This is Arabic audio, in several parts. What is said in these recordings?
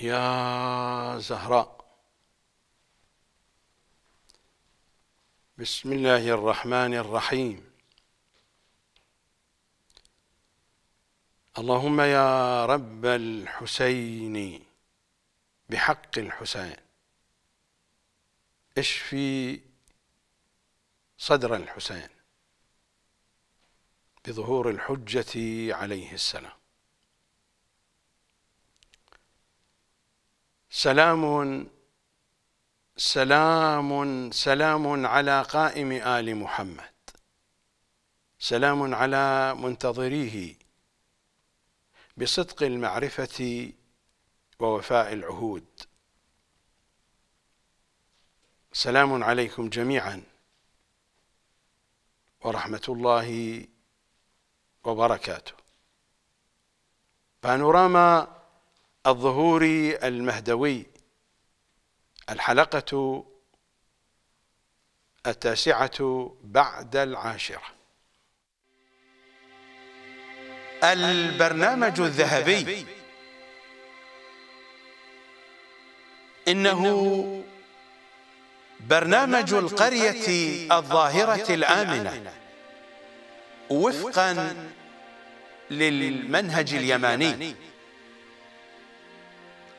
يا زهراء بسم الله الرحمن الرحيم اللهم يا رب الحسين بحق الحسين اشفي صدر الحسين بظهور الحجة عليه السلام سلام سلام سلام على قائم آل محمد سلام على منتظريه بصدق المعرفة ووفاء العهود سلام عليكم جميعا ورحمة الله وبركاته بانوراما الظهوري المهدوي الحلقة التاسعة بعد العاشرة البرنامج الذهبي إنه برنامج القرية الظاهرة الآمنة وفقا للمنهج اليماني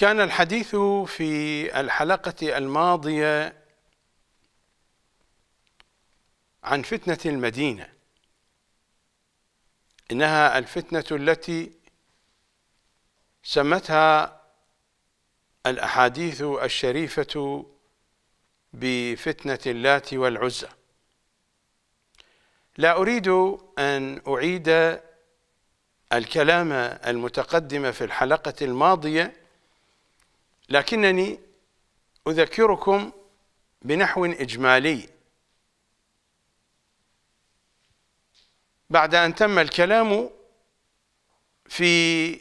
كان الحديث في الحلقة الماضية عن فتنة المدينة إنها الفتنة التي سمتها الأحاديث الشريفة بفتنة اللات والعزى لا أريد أن أعيد الكلام المتقدم في الحلقة الماضية لكنني أذكركم بنحو إجمالي بعد أن تم الكلام في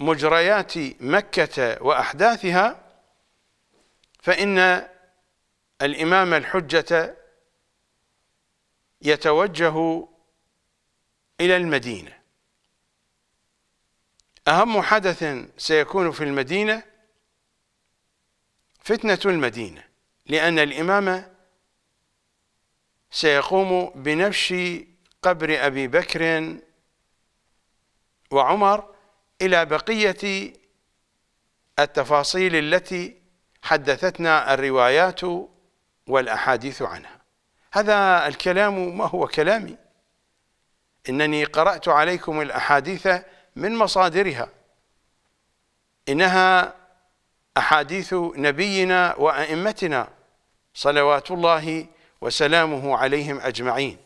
مجريات مكة وأحداثها فإن الإمام الحجة يتوجه إلى المدينة أهم حدث سيكون في المدينة فتنة المدينة لأن الإمام سيقوم بنفش قبر أبي بكر وعمر إلى بقية التفاصيل التي حدثتنا الروايات والأحاديث عنها هذا الكلام ما هو كلامي إنني قرأت عليكم الأحاديث من مصادرها إنها أحاديث نبينا وأئمتنا صلوات الله وسلامه عليهم أجمعين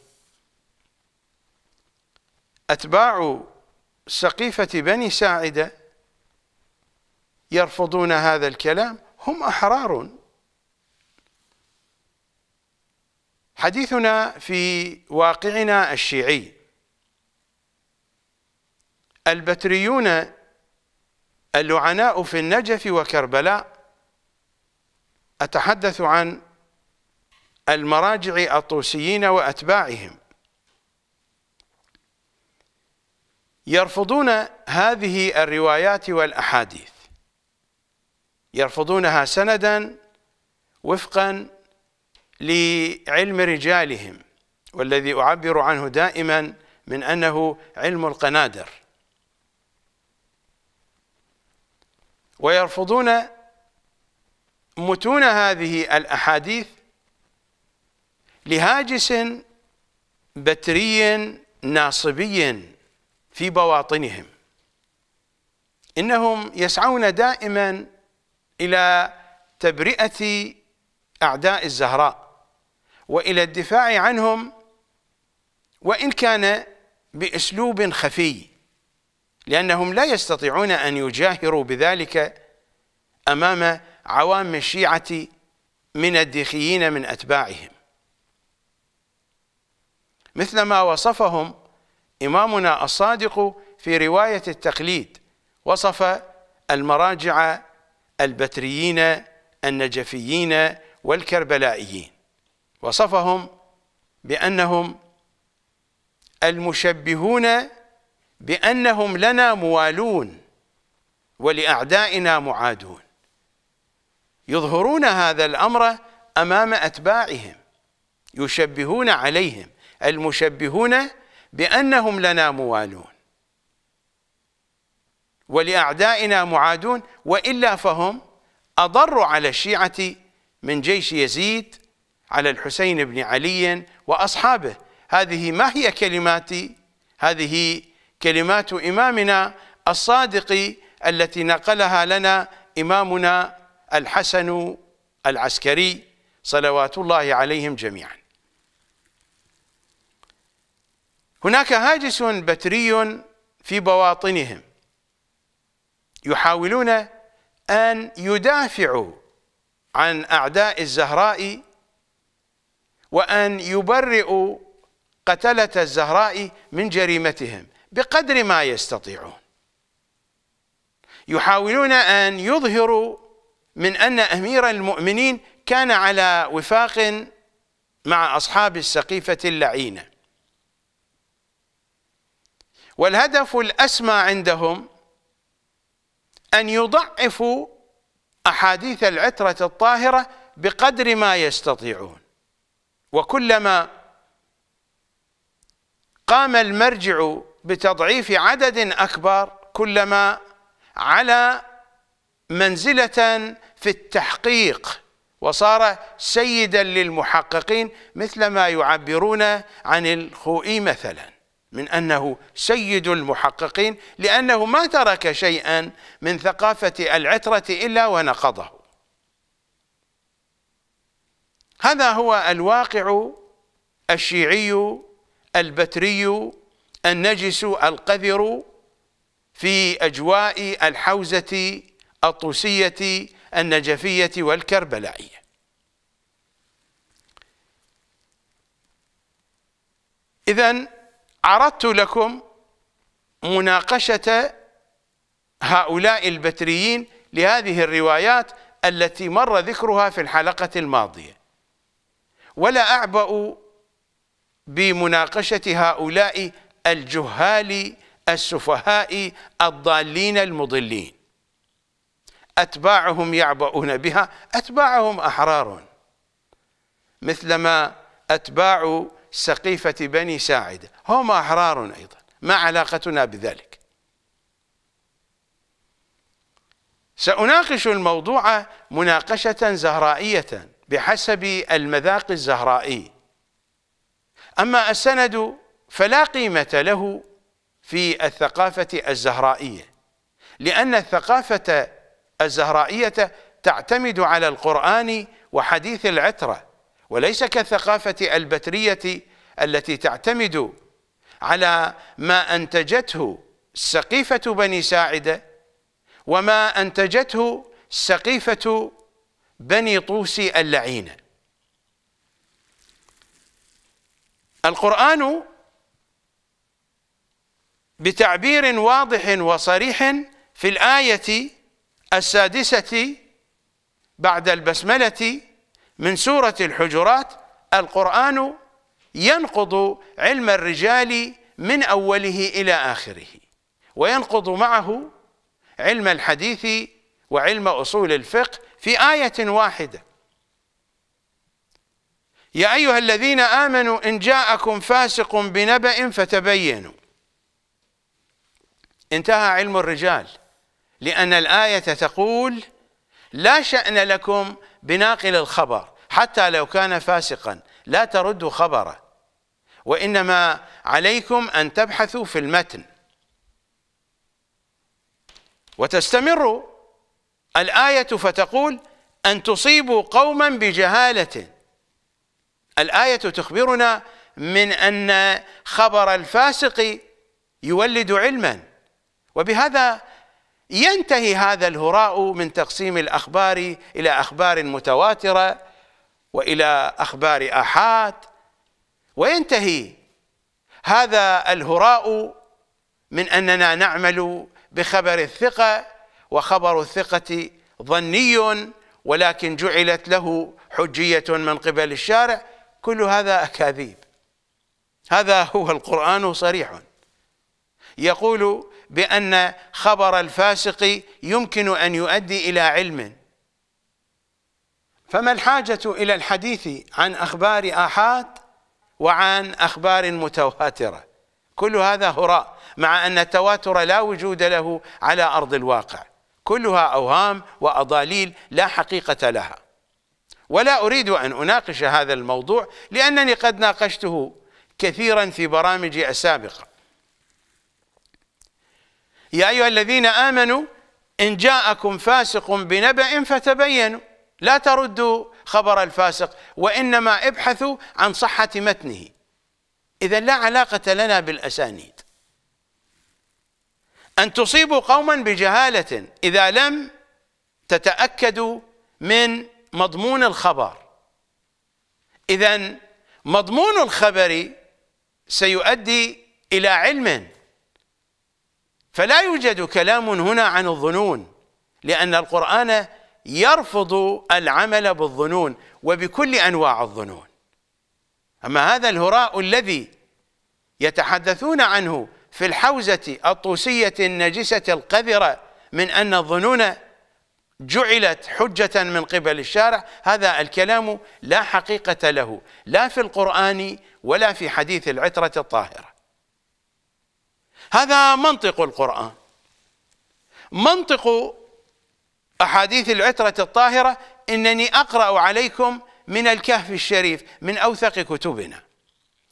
أتباع سقيفة بني ساعدة يرفضون هذا الكلام هم أحرار حديثنا في واقعنا الشيعي البتريون اللعناء في النجف وكربلاء أتحدث عن المراجع الطوسيين وأتباعهم يرفضون هذه الروايات والأحاديث يرفضونها سندا وفقا لعلم رجالهم والذي أعبر عنه دائما من أنه علم القنادر ويرفضون متون هذه الأحاديث لهاجس بتري ناصبي في بواطنهم إنهم يسعون دائما إلى تبرئة أعداء الزهراء وإلى الدفاع عنهم وإن كان بأسلوب خفي لأنهم لا يستطيعون أن يجاهروا بذلك أمام عوام الشيعة من الديخيين من أتباعهم مثل ما وصفهم إمامنا الصادق في رواية التقليد وصف المراجع البتريين النجفيين والكربلائيين وصفهم بأنهم المشبهون بأنهم لنا موالون ولأعدائنا معادون يظهرون هذا الأمر أمام أتباعهم يشبهون عليهم المشبهون بأنهم لنا موالون ولأعدائنا معادون وإلا فهم أضر على الشيعة من جيش يزيد على الحسين بن علي وأصحابه هذه ما هي كلماتي هذه كلمات إمامنا الصادق التي نقلها لنا إمامنا الحسن العسكري صلوات الله عليهم جميعا هناك هاجس بتري في بواطنهم يحاولون أن يدافعوا عن أعداء الزهراء وأن يبرئوا قتلة الزهراء من جريمتهم بقدر ما يستطيعون يحاولون أن يظهروا من أن أمير المؤمنين كان على وفاق مع أصحاب السقيفة اللعينة والهدف الأسمى عندهم أن يضعفوا أحاديث العترة الطاهرة بقدر ما يستطيعون وكلما قام المرجع بتضعيف عدد أكبر كلما على منزلة في التحقيق وصار سيدا للمحققين مثل ما يعبرون عن الخوئي مثلا من أنه سيد المحققين لأنه ما ترك شيئا من ثقافة العترة إلا ونقضه هذا هو الواقع الشيعي البتري النجس القذر في أجواء الحوزة الطوسية النجفية والكربلائية إذا عرضت لكم مناقشة هؤلاء البتريين لهذه الروايات التي مر ذكرها في الحلقة الماضية ولا أعبأ بمناقشة هؤلاء الجهال السفهاء الضالين المضلين أتباعهم يعبؤون بها أتباعهم أحرار مثلما أتباع سقيفة بني ساعدة هم أحرار أيضا ما علاقتنا بذلك سأناقش الموضوع مناقشة زهرائية بحسب المذاق الزهرائي أما السند فلا قيمة له في الثقافة الزهرائية لأن الثقافة الزهرائية تعتمد على القرآن وحديث العترة وليس كالثقافة البترية التي تعتمد على ما أنتجته سقيفة بني ساعدة وما أنتجته سقيفة بني طوسي اللعينة القرآن بتعبير واضح وصريح في الآية السادسة بعد البسملة من سورة الحجرات القرآن ينقض علم الرجال من أوله إلى آخره وينقض معه علم الحديث وعلم أصول الفقه في آية واحدة يا أيها الذين آمنوا إن جاءكم فاسق بنبأ فتبينوا انتهى علم الرجال لأن الآية تقول لا شأن لكم بناقل الخبر حتى لو كان فاسقا لا تردوا خبره وإنما عليكم أن تبحثوا في المتن وتستمر الآية فتقول أن تصيبوا قوما بجهالة الآية تخبرنا من أن خبر الفاسق يولد علماً وبهذا ينتهي هذا الهراء من تقسيم الاخبار الى اخبار متواتره والى اخبار احاد وينتهي هذا الهراء من اننا نعمل بخبر الثقه وخبر الثقه ظني ولكن جعلت له حجيه من قبل الشارع كل هذا اكاذيب هذا هو القران صريح يقول بأن خبر الفاسق يمكن أن يؤدي إلى علم فما الحاجة إلى الحديث عن أخبار آحاد وعن أخبار متواترة كل هذا هراء مع أن التواتر لا وجود له على أرض الواقع كلها أوهام وأضاليل لا حقيقة لها ولا أريد أن أناقش هذا الموضوع لأنني قد ناقشته كثيرا في برامجي السابقه يا أيها الذين آمنوا إن جاءكم فاسق بنبأ فتبينوا لا تردوا خبر الفاسق وإنما ابحثوا عن صحة متنه إذا لا علاقة لنا بالأسانيد أن تصيبوا قوما بجهالة إذا لم تتأكدوا من مضمون الخبر إذا مضمون الخبر سيؤدي إلى علم فلا يوجد كلام هنا عن الظنون لأن القرآن يرفض العمل بالظنون وبكل أنواع الظنون أما هذا الهراء الذي يتحدثون عنه في الحوزة الطوسية النجسة القذرة من أن الظنون جعلت حجة من قبل الشارع هذا الكلام لا حقيقة له لا في القرآن ولا في حديث العترة الطاهرة هذا منطق القرآن منطق أحاديث العترة الطاهرة إنني أقرأ عليكم من الكهف الشريف من أوثق كتبنا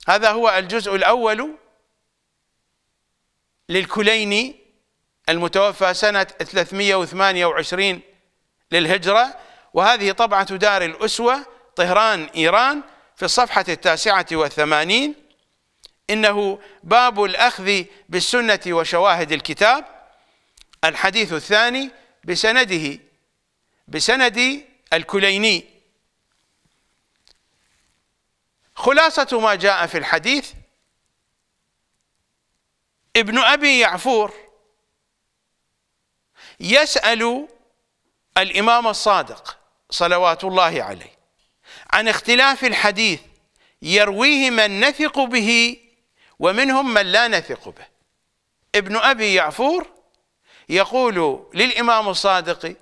هذا هو الجزء الأول للكليني المتوفى سنة 328 للهجرة وهذه طبعة دار الأسوة طهران إيران في الصفحة التاسعة والثمانين إنه باب الأخذ بالسنة وشواهد الكتاب الحديث الثاني بسنده بسند الكليني خلاصة ما جاء في الحديث ابن أبي يعفور يسأل الإمام الصادق صلوات الله عليه عن اختلاف الحديث يرويه من نثق به ومنهم من لا نثق به ابن أبي يعفور يقول للإمام الصادق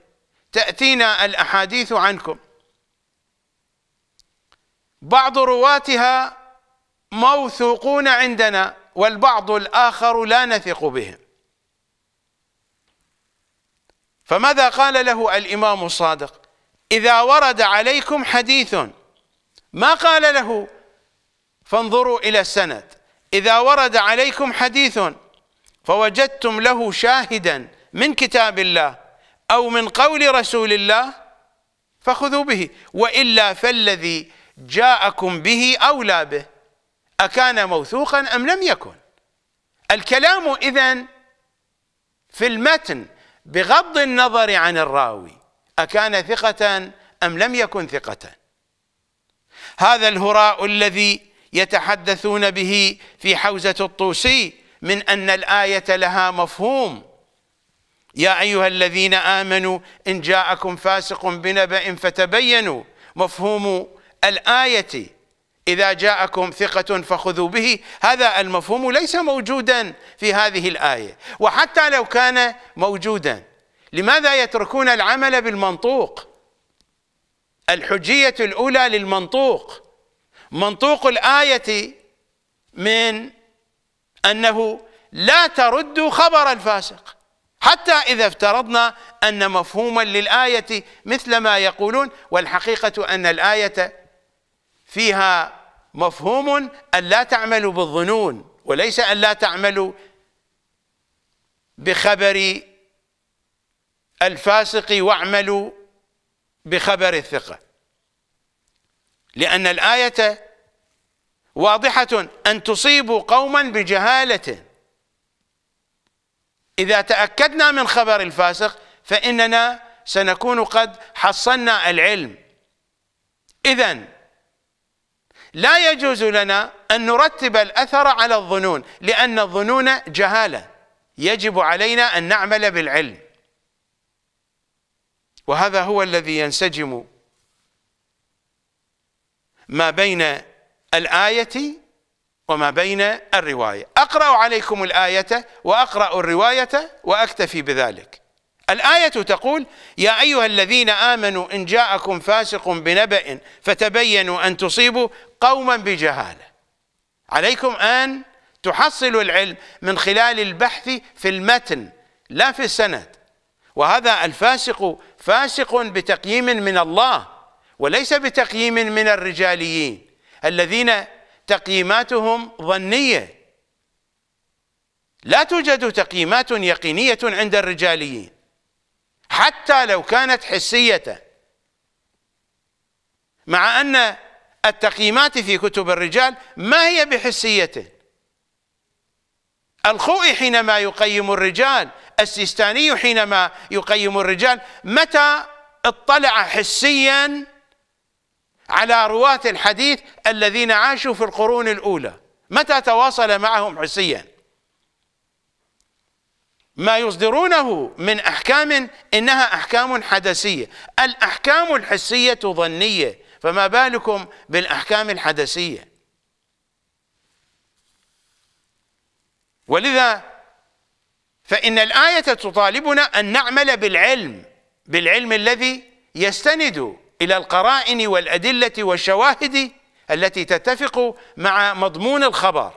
تأتينا الأحاديث عنكم بعض رواتها موثوقون عندنا والبعض الآخر لا نثق بهم فماذا قال له الإمام الصادق إذا ورد عليكم حديث ما قال له فانظروا إلى السند إذا ورد عليكم حديث فوجدتم له شاهدا من كتاب الله أو من قول رسول الله فخذوا به وإلا فالذي جاءكم به أولى به أكان موثوقا أم لم يكن الكلام إذن في المتن بغض النظر عن الراوي أكان ثقة أم لم يكن ثقة هذا الهراء الذي يتحدثون به في حوزة الطوسي من أن الآية لها مفهوم يا أيها الذين آمنوا إن جاءكم فاسق بنبأ فتبينوا مفهوم الآية إذا جاءكم ثقة فخذوا به هذا المفهوم ليس موجودا في هذه الآية وحتى لو كان موجودا لماذا يتركون العمل بالمنطوق الحجية الأولى للمنطوق منطوق الآية من أنه لا تردوا خبر الفاسق حتى إذا افترضنا أن مفهوما للآية مثل ما يقولون والحقيقة أن الآية فيها مفهوم أن لا تعملوا بالظنون وليس أن لا تعملوا بخبر الفاسق واعملوا بخبر الثقة لأن الآية واضحة أن تصيبوا قوما بجهالة إذا تأكدنا من خبر الفاسق فإننا سنكون قد حصلنا العلم إذا لا يجوز لنا أن نرتب الأثر على الظنون لأن الظنون جهالة يجب علينا أن نعمل بالعلم وهذا هو الذي ينسجم ما بين الآية وما بين الرواية أقرأ عليكم الآية وأقرأ الرواية وأكتفي بذلك الآية تقول يا أيها الذين آمنوا إن جاءكم فاسق بنبأ فتبينوا أن تصيبوا قوما بجهالة عليكم أن تحصلوا العلم من خلال البحث في المتن لا في السند وهذا الفاسق فاسق بتقييم من الله وليس بتقييم من الرجاليين الذين تقييماتهم ظنيه لا توجد تقييمات يقينيه عند الرجاليين حتى لو كانت حسيه مع ان التقييمات في كتب الرجال ما هي بحسيته الخوئي حينما يقيم الرجال السيستاني حينما يقيم الرجال متى اطلع حسيا على رواة الحديث الذين عاشوا في القرون الأولى متى تواصل معهم حسيا ما يصدرونه من أحكام إنها أحكام حدسية الأحكام الحسية ظنية فما بالكم بالأحكام الحدسية ولذا فإن الآية تطالبنا أن نعمل بالعلم بالعلم الذي يستند إلى القرائن والأدلة والشواهد التي تتفق مع مضمون الخبر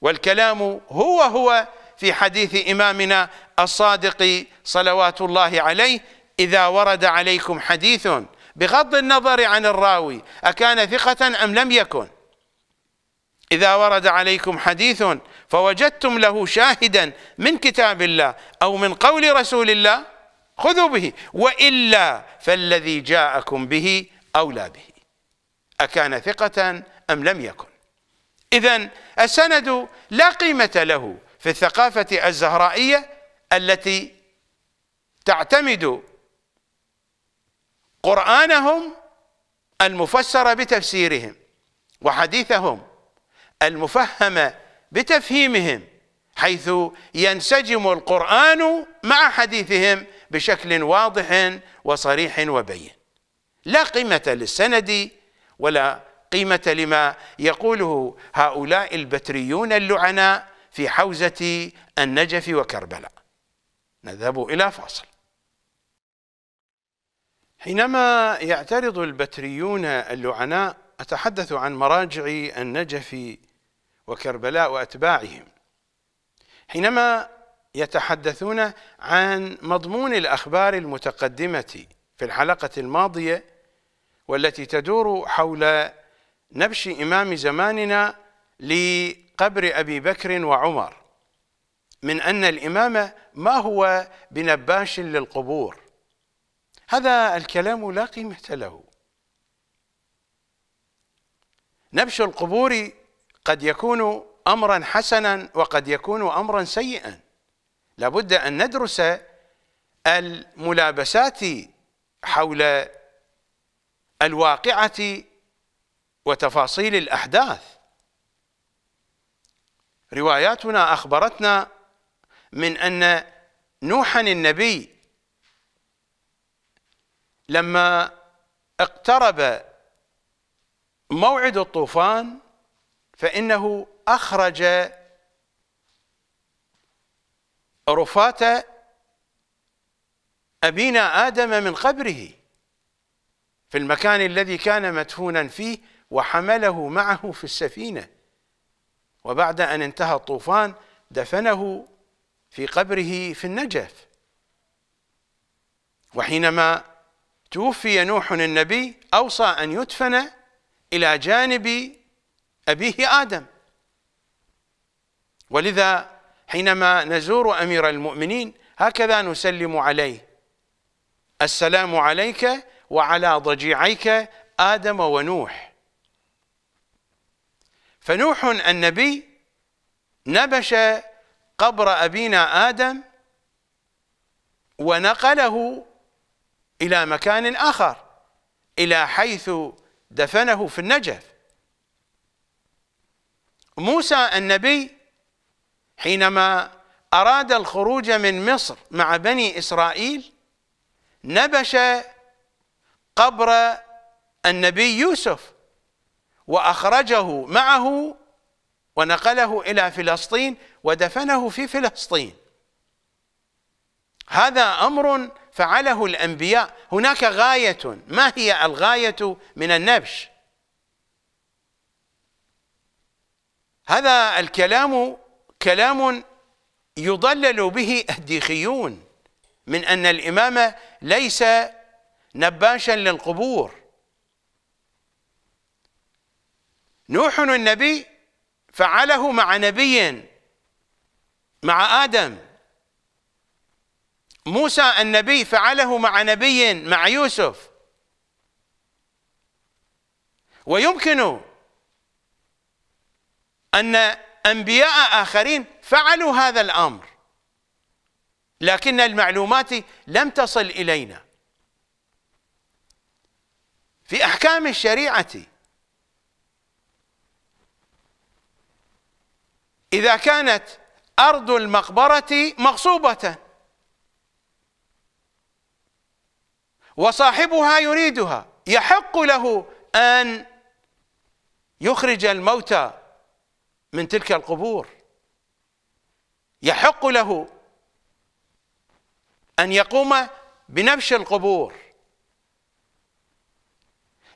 والكلام هو هو في حديث إمامنا الصادق صلوات الله عليه إذا ورد عليكم حديث بغض النظر عن الراوي أكان ثقة أم لم يكن إذا ورد عليكم حديث فوجدتم له شاهدا من كتاب الله أو من قول رسول الله خذوا به وإلا فالذي جاءكم به أولى به أكان ثقة أم لم يكن إذا السند لا قيمة له في الثقافة الزهرائية التي تعتمد قرآنهم المفسر بتفسيرهم وحديثهم المفهم بتفهيمهم حيث ينسجم القرآن مع حديثهم بشكل واضح وصريح وبين لا قيمة للسند ولا قيمة لما يقوله هؤلاء البتريون اللعناء في حوزة النجف وكربلاء نذهب إلى فاصل حينما يعترض البتريون اللعناء أتحدث عن مراجع النجف وكربلاء وأتباعهم حينما يتحدثون عن مضمون الأخبار المتقدمة في الحلقة الماضية والتي تدور حول نبش إمام زماننا لقبر أبي بكر وعمر من أن الامام ما هو بنباش للقبور هذا الكلام لا قيمة له نبش القبور قد يكون أمرا حسنا وقد يكون أمرا سيئا لابد أن ندرس الملابسات حول الواقعة وتفاصيل الأحداث رواياتنا أخبرتنا من أن نوحا النبي لما اقترب موعد الطوفان فإنه أخرج رفاة أبينا آدم من قبره في المكان الذي كان مدفونا فيه وحمله معه في السفينة وبعد أن انتهى الطوفان دفنه في قبره في النجف وحينما توفي نوح النبي أوصى أن يدفن إلى جانب أبيه آدم ولذا حينما نزور أمير المؤمنين هكذا نسلم عليه السلام عليك وعلى ضجيعيك آدم ونوح فنوح النبي نبش قبر أبينا آدم ونقله إلى مكان آخر إلى حيث دفنه في النجف موسى النبي حينما أراد الخروج من مصر مع بني إسرائيل نبش قبر النبي يوسف وأخرجه معه ونقله إلى فلسطين ودفنه في فلسطين هذا أمر فعله الأنبياء هناك غاية ما هي الغاية من النبش هذا الكلام كلام يضلل به الديخيون من أن الإمام ليس نباشا للقبور نوح النبي فعله مع نبي مع آدم موسى النبي فعله مع نبي مع يوسف ويمكن أن انبياء اخرين فعلوا هذا الامر لكن المعلومات لم تصل الينا في احكام الشريعه اذا كانت ارض المقبره مغصوبه وصاحبها يريدها يحق له ان يخرج الموتى من تلك القبور يحق له ان يقوم بنبش القبور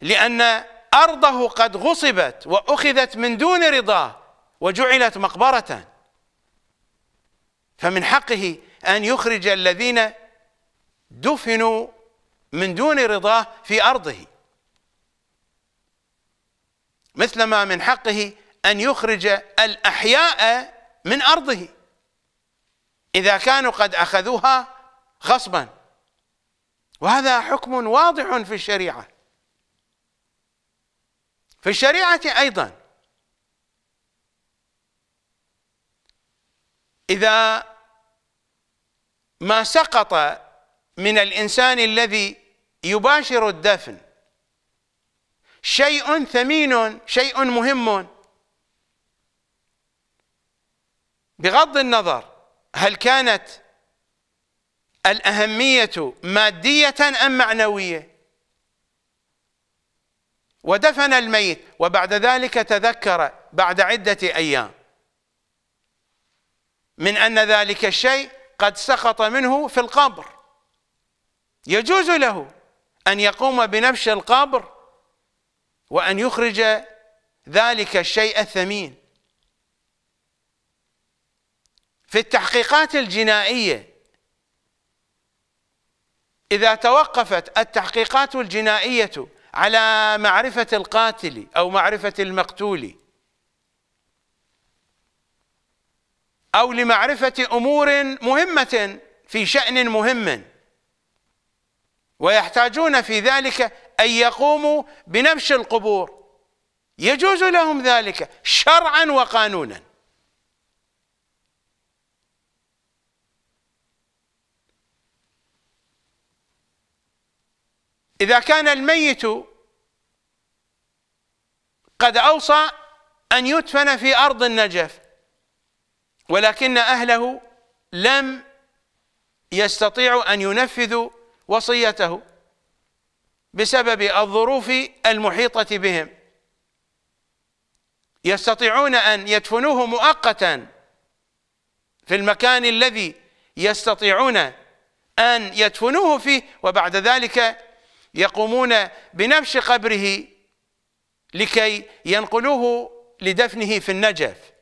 لان ارضه قد غصبت واخذت من دون رضاه وجعلت مقبره فمن حقه ان يخرج الذين دفنوا من دون رضاه في ارضه مثلما من حقه أن يخرج الأحياء من أرضه إذا كانوا قد أخذوها غصبا وهذا حكم واضح في الشريعة في الشريعة أيضا إذا ما سقط من الإنسان الذي يباشر الدفن شيء ثمين شيء مهم بغض النظر هل كانت الأهمية مادية أم معنوية ودفن الميت وبعد ذلك تذكر بعد عدة أيام من أن ذلك الشيء قد سقط منه في القبر يجوز له أن يقوم بنبش القبر وأن يخرج ذلك الشيء الثمين في التحقيقات الجنائيه اذا توقفت التحقيقات الجنائيه على معرفه القاتل او معرفه المقتول او لمعرفه امور مهمه في شان مهم ويحتاجون في ذلك ان يقوموا بنبش القبور يجوز لهم ذلك شرعا وقانونا إذا كان الميت قد أوصى أن يدفن في أرض النجف ولكن أهله لم يستطيعوا أن ينفذوا وصيته بسبب الظروف المحيطة بهم يستطيعون أن يدفنوه مؤقتا في المكان الذي يستطيعون أن يدفنوه فيه وبعد ذلك يقومون بنبش قبره لكي ينقلوه لدفنه في النجف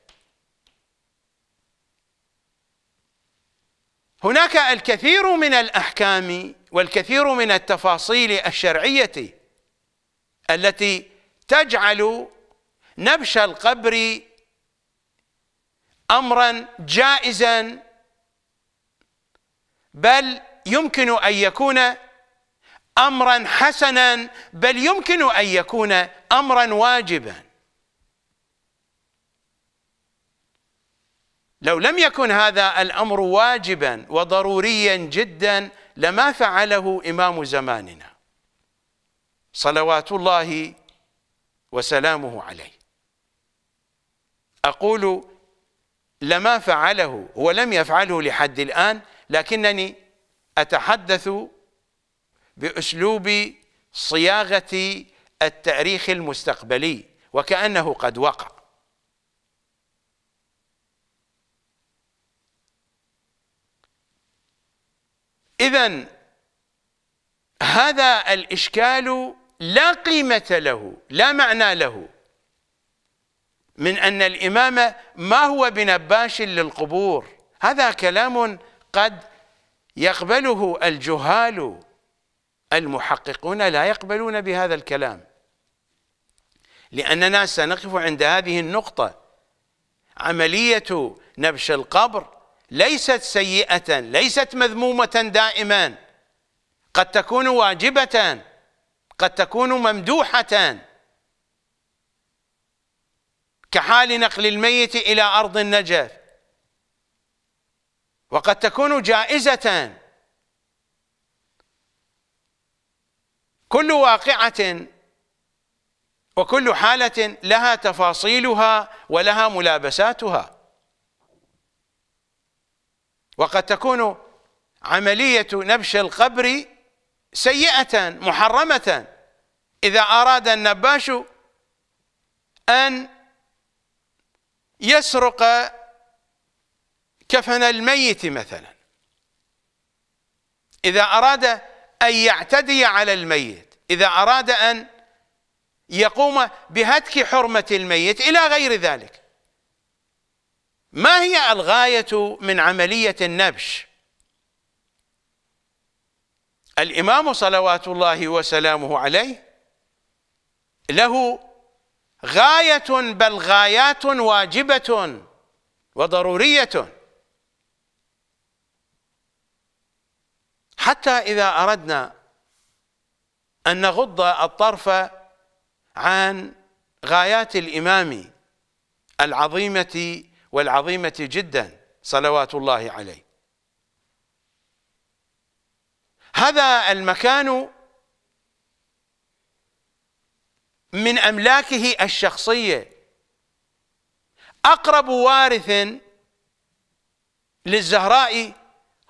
هناك الكثير من الأحكام والكثير من التفاصيل الشرعية التي تجعل نبش القبر أمرا جائزا بل يمكن أن يكون امرا حسنا بل يمكن ان يكون امرا واجبا لو لم يكن هذا الامر واجبا وضروريا جدا لما فعله امام زماننا صلوات الله وسلامه عليه اقول لما فعله ولم يفعله لحد الان لكنني اتحدث باسلوب صياغه التاريخ المستقبلي وكانه قد وقع اذا هذا الاشكال لا قيمه له لا معنى له من ان الامامه ما هو بنباش للقبور هذا كلام قد يقبله الجهال المحققون لا يقبلون بهذا الكلام لأننا سنقف عند هذه النقطة عملية نبش القبر ليست سيئة ليست مذمومة دائما قد تكون واجبة قد تكون ممدوحة كحال نقل الميت إلى أرض النجف وقد تكون جائزة كل واقعة وكل حالة لها تفاصيلها ولها ملابساتها وقد تكون عملية نبش القبر سيئة محرمة إذا أراد النباش أن يسرق كفن الميت مثلا إذا أراد أن يعتدي على الميت إذا أراد أن يقوم بهتك حرمة الميت إلى غير ذلك ما هي الغاية من عملية النبش الإمام صلوات الله وسلامه عليه له غاية بل غايات واجبة وضرورية حتى إذا أردنا أن نغض الطرف عن غايات الإمام العظيمة والعظيمة جدا صلوات الله عليه هذا المكان من أملاكه الشخصية أقرب وارث للزهراء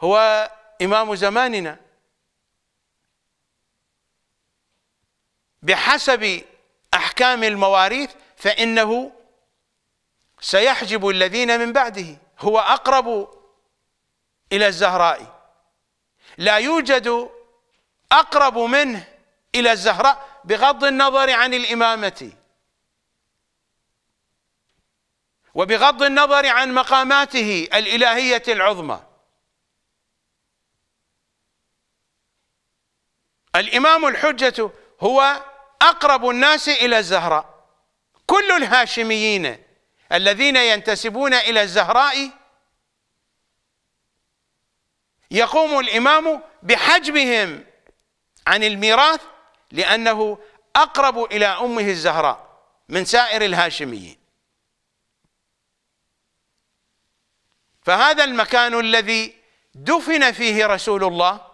هو إمام زماننا بحسب أحكام المواريث فإنه سيحجب الذين من بعده هو أقرب إلى الزهراء لا يوجد أقرب منه إلى الزهراء بغض النظر عن الإمامة وبغض النظر عن مقاماته الإلهية العظمى الإمام الحجة هو أقرب الناس إلى الزهراء كل الهاشميين الذين ينتسبون إلى الزهراء يقوم الإمام بحجبهم عن الميراث لأنه أقرب إلى أمه الزهراء من سائر الهاشميين فهذا المكان الذي دفن فيه رسول الله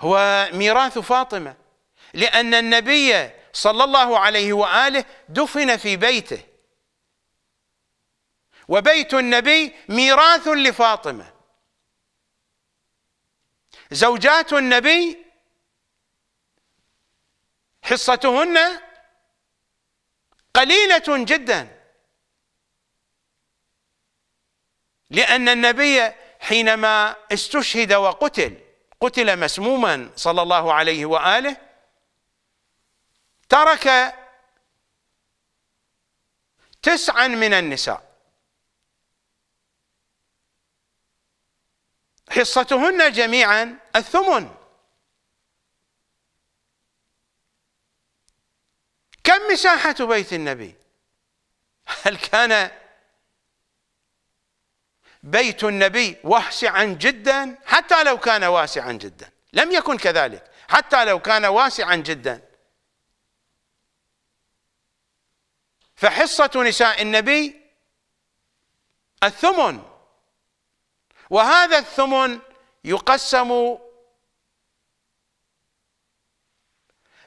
هو ميراث فاطمة لأن النبي صلى الله عليه وآله دفن في بيته وبيت النبي ميراث لفاطمة زوجات النبي حصتهن قليلة جدا لأن النبي حينما استشهد وقتل قتل مسموما صلى الله عليه واله ترك تسعا من النساء حصتهن جميعا الثمن كم مساحة بيت النبي؟ هل كان بيت النبي واسعا جدا حتى لو كان واسعا جدا لم يكن كذلك حتى لو كان واسعا جدا فحصة نساء النبي الثمن وهذا الثمن يقسم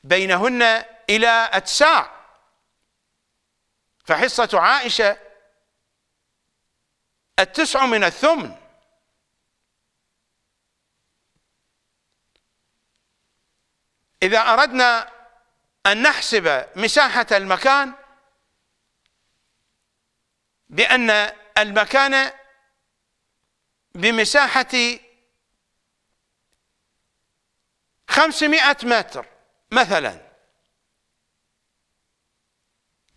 بينهن إلى أتساع فحصة عائشة التسع من الثمن إذا أردنا أن نحسب مساحة المكان بأن المكان بمساحة خمسمائة متر مثلا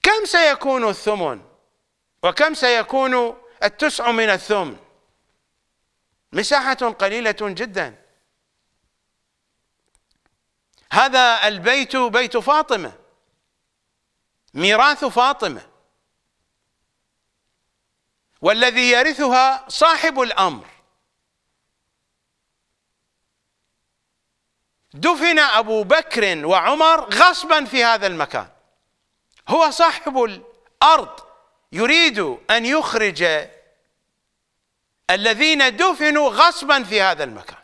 كم سيكون الثمن وكم سيكون التسع من الثمن مساحة قليلة جدا هذا البيت بيت فاطمة ميراث فاطمة والذي يرثها صاحب الأمر دفن أبو بكر وعمر غصبا في هذا المكان هو صاحب الأرض يريد أن يخرج الذين دفنوا غصبا في هذا المكان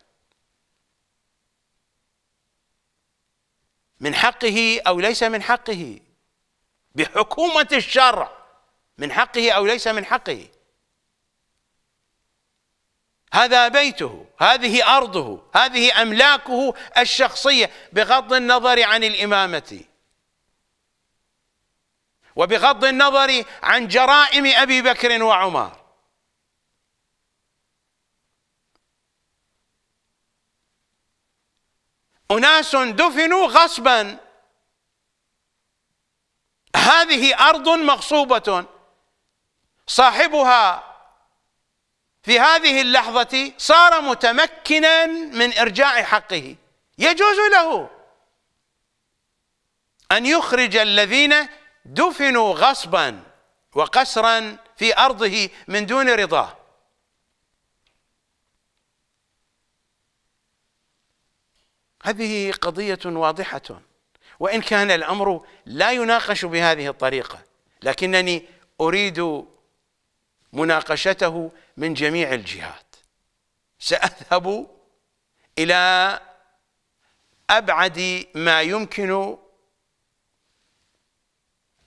من حقه أو ليس من حقه بحكومة الشرع من حقه أو ليس من حقه هذا بيته هذه أرضه هذه أملاكه الشخصية بغض النظر عن الإمامة وبغض النظر عن جرائم أبي بكر وعمر أناس دفنوا غصبا هذه أرض مغصوبة صاحبها في هذه اللحظة صار متمكنا من إرجاع حقه يجوز له أن يخرج الذين دفنوا غصبا وقسرا في أرضه من دون رضاه هذه قضية واضحة وإن كان الأمر لا يناقش بهذه الطريقة لكنني أريد مناقشته من جميع الجهات سأذهب إلى أبعد ما يمكن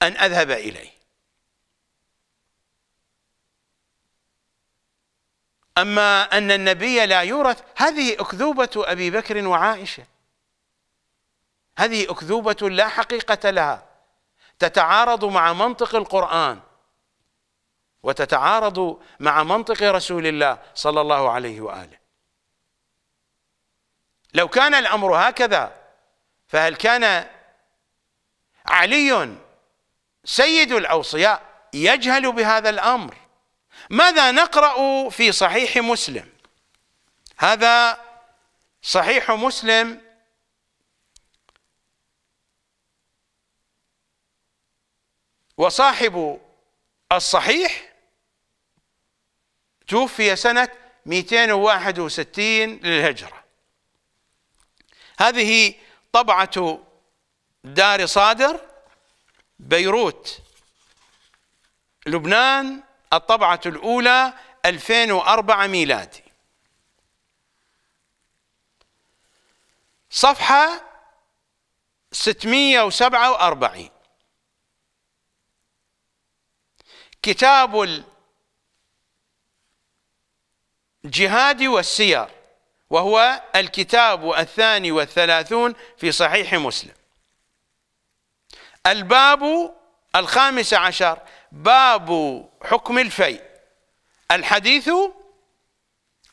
أن أذهب إليه أما أن النبي لا يورث هذه أكذوبة أبي بكر وعائشة هذه أكذوبة لا حقيقة لها تتعارض مع منطق القرآن وتتعارض مع منطق رسول الله صلى الله عليه وآله لو كان الأمر هكذا فهل كان علي سيد الأوصياء يجهل بهذا الأمر ماذا نقرأ في صحيح مسلم هذا صحيح مسلم وصاحب الصحيح توفي سنة 261 للهجرة هذه طبعة دار صادر بيروت لبنان الطبعة الأولى 2004 ميلادي صفحة 647 كتاب الجهاد والسير وهو الكتاب الثاني والثلاثون في صحيح مسلم الباب الخامس عشر باب حكم الفيء الحديث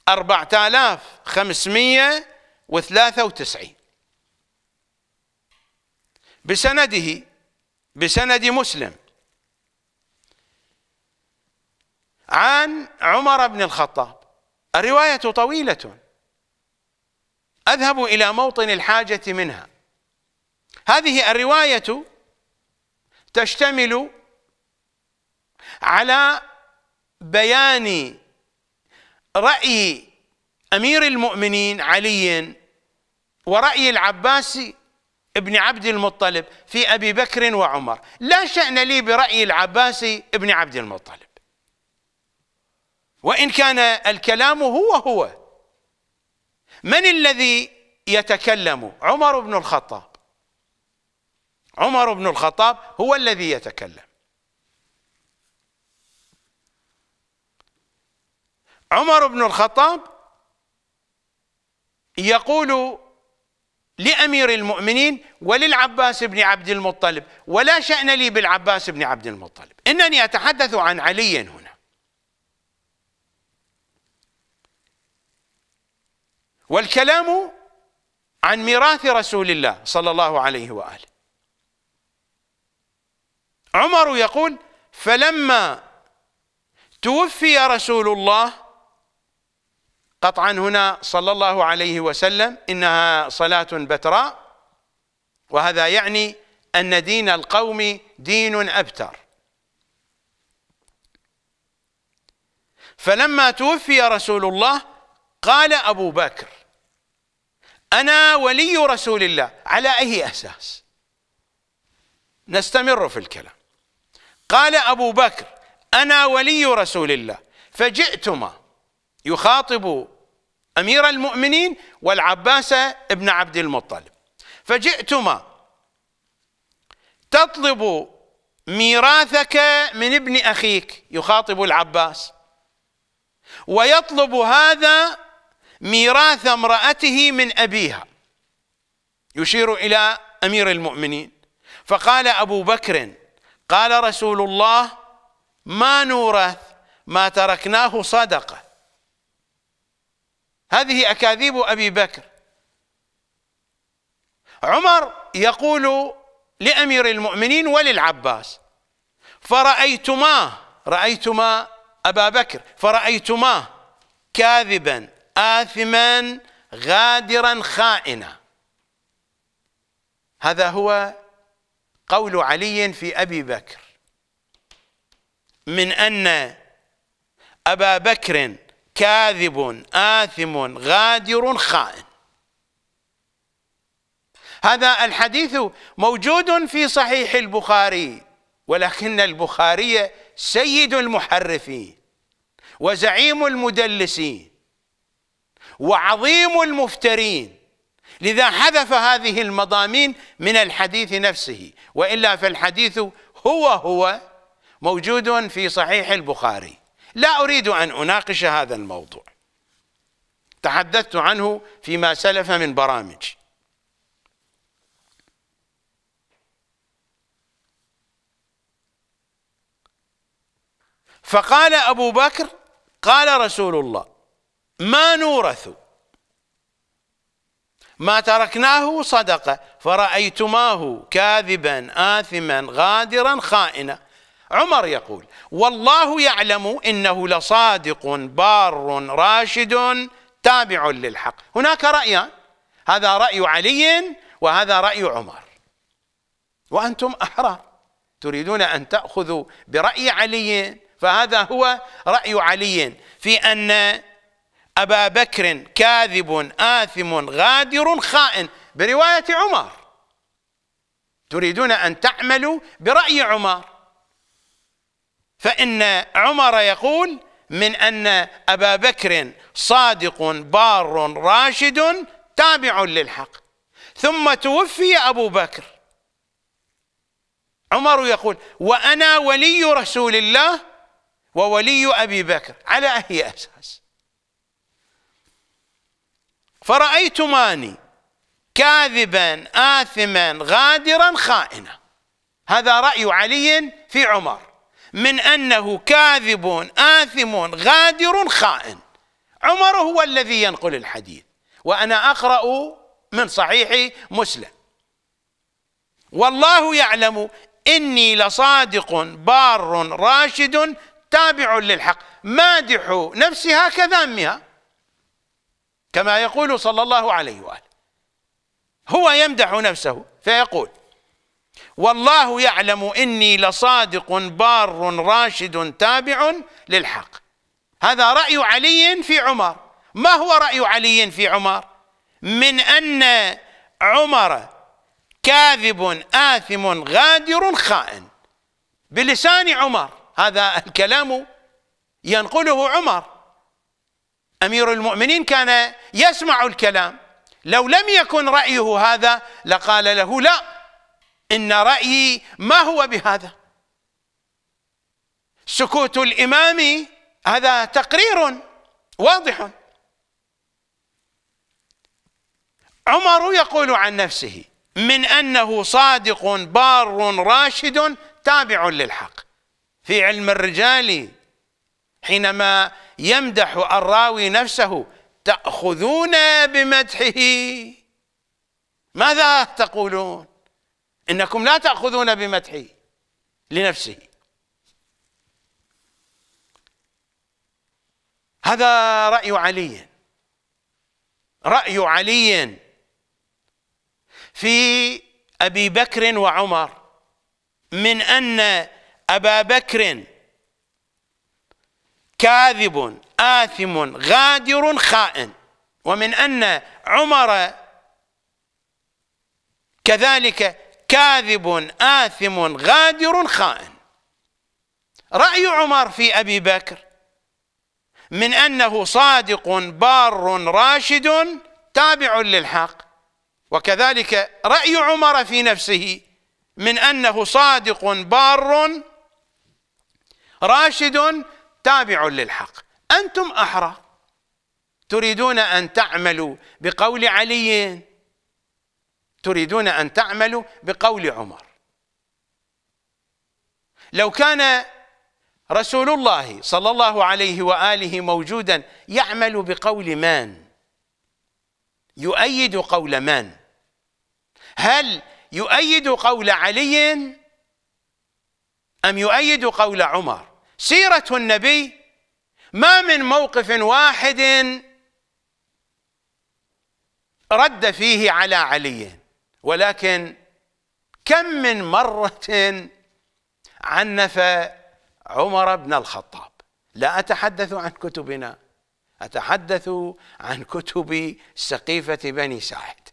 أربعة آلاف خمسمية وثلاثة وتسعين بسنده بسند مسلم عن عمر بن الخطاب الرواية طويلة أذهب إلى موطن الحاجة منها هذه الرواية تشتمل على بيان رأي أمير المؤمنين علي ورأي العباس ابن عبد المطلب في أبي بكر وعمر لا شأن لي برأي العباس ابن عبد المطلب وإن كان الكلام هو هو من الذي يتكلم عمر بن الخطاب عمر بن الخطاب هو الذي يتكلم عمر بن الخطاب يقول لأمير المؤمنين وللعباس بن عبد المطلب ولا شأن لي بالعباس بن عبد المطلب إنني أتحدث عن علي هنا والكلام عن ميراث رسول الله صلى الله عليه وآله عمر يقول فلما توفي رسول الله قطعا هنا صلى الله عليه وسلم إنها صلاة بتراء وهذا يعني أن دين القوم دين أبتر فلما توفي رسول الله قال أبو بكر أنا ولي رسول الله على أي أساس نستمر في الكلام قال أبو بكر أنا ولي رسول الله فجئتما يخاطب أمير المؤمنين والعباس ابن عبد المطلب فجئتما تطلب ميراثك من ابن أخيك يخاطب العباس ويطلب هذا ميراث امرأته من أبيها يشير إلى أمير المؤمنين فقال أبو بكر قال رسول الله ما نورث ما تركناه صدقة هذه أكاذيب أبي بكر عمر يقول لأمير المؤمنين وللعباس فرأيتما رأيتما أبا بكر فرأيتما كاذبا آثما غادرا خائنا هذا هو قول علي في أبي بكر من أن أبا بكر كاذب آثم غادر خائن هذا الحديث موجود في صحيح البخاري ولكن البخاري سيد المحرفين وزعيم المدلسين وعظيم المفترين لذا حذف هذه المضامين من الحديث نفسه وإلا فالحديث هو هو موجود في صحيح البخاري لا أريد أن أناقش هذا الموضوع تحدثت عنه فيما سلف من برامج فقال أبو بكر قال رسول الله ما نورث ما تركناه صدقة فرأيتماه كاذبا آثما غادرا خائنا عمر يقول والله يعلم إنه لصادق بار راشد تابع للحق هناك رأيان هذا رأي علي وهذا رأي عمر وأنتم أحرار تريدون أن تأخذوا برأي علي فهذا هو رأي علي في أن أبا بكر كاذب آثم غادر خائن برواية عمر تريدون أن تعملوا برأي عمر فإن عمر يقول من أن أبا بكر صادق بار راشد تابع للحق ثم توفي أبو بكر عمر يقول وأنا ولي رسول الله وولي أبي بكر على أي أساس فرأيتماني كاذبا آثما غادرا خائنا هذا رأي علي في عمر من أنه كاذب آثم غادر خائن عمر هو الذي ينقل الحديث وأنا أقرأ من صحيح مسلم والله يعلم إني لصادق بار راشد تابع للحق مادح نفسي هكذا كما يقول صلى الله عليه وآله هو يمدح نفسه فيقول والله يعلم إني لصادق بار راشد تابع للحق هذا رأي علي في عمر ما هو رأي علي في عمر من أن عمر كاذب آثم غادر خائن بلسان عمر هذا الكلام ينقله عمر امير المؤمنين كان يسمع الكلام لو لم يكن رايه هذا لقال له لا ان رايي ما هو بهذا سكوت الامام هذا تقرير واضح عمر يقول عن نفسه من انه صادق بار راشد تابع للحق في علم الرجال حينما يمدح الراوي نفسه تأخذون بمدحه ماذا تقولون إنكم لا تأخذون بمدحه لنفسه هذا رأي علي رأي علي في أبي بكر وعمر من أن أبا بكر كاذب آثم غادر خائن ومن أن عمر كذلك كاذب آثم غادر خائن رأي عمر في أبي بكر من أنه صادق بار راشد تابع للحق وكذلك رأي عمر في نفسه من أنه صادق بار راشد تابع للحق أنتم أحرى تريدون أن تعملوا بقول علي تريدون أن تعملوا بقول عمر لو كان رسول الله صلى الله عليه وآله موجودا يعمل بقول من يؤيد قول من هل يؤيد قول علي أم يؤيد قول عمر سيرة النبي ما من موقف واحد رد فيه على علي ولكن كم من مرة عنف عمر بن الخطاب لا أتحدث عن كتبنا أتحدث عن كتب سقيفة بني ساعد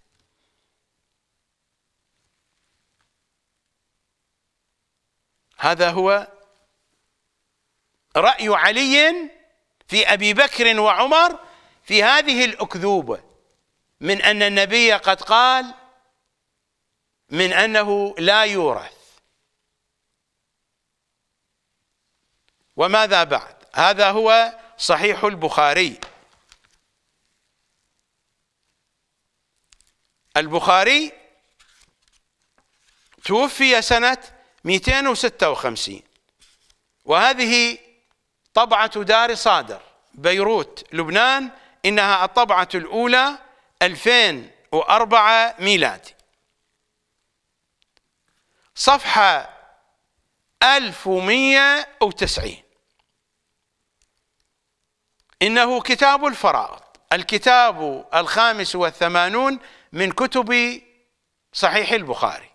هذا هو رأي علي في أبي بكر وعمر في هذه الأكذوبة من أن النبي قد قال من أنه لا يورث وماذا بعد هذا هو صحيح البخاري البخاري توفي سنة 256 وهذه طبعة دار صادر بيروت لبنان إنها الطبعة الأولى 2004 ميلادي صفحة 1190 إنه كتاب الفرائض الكتاب الخامس والثمانون من كتب صحيح البخاري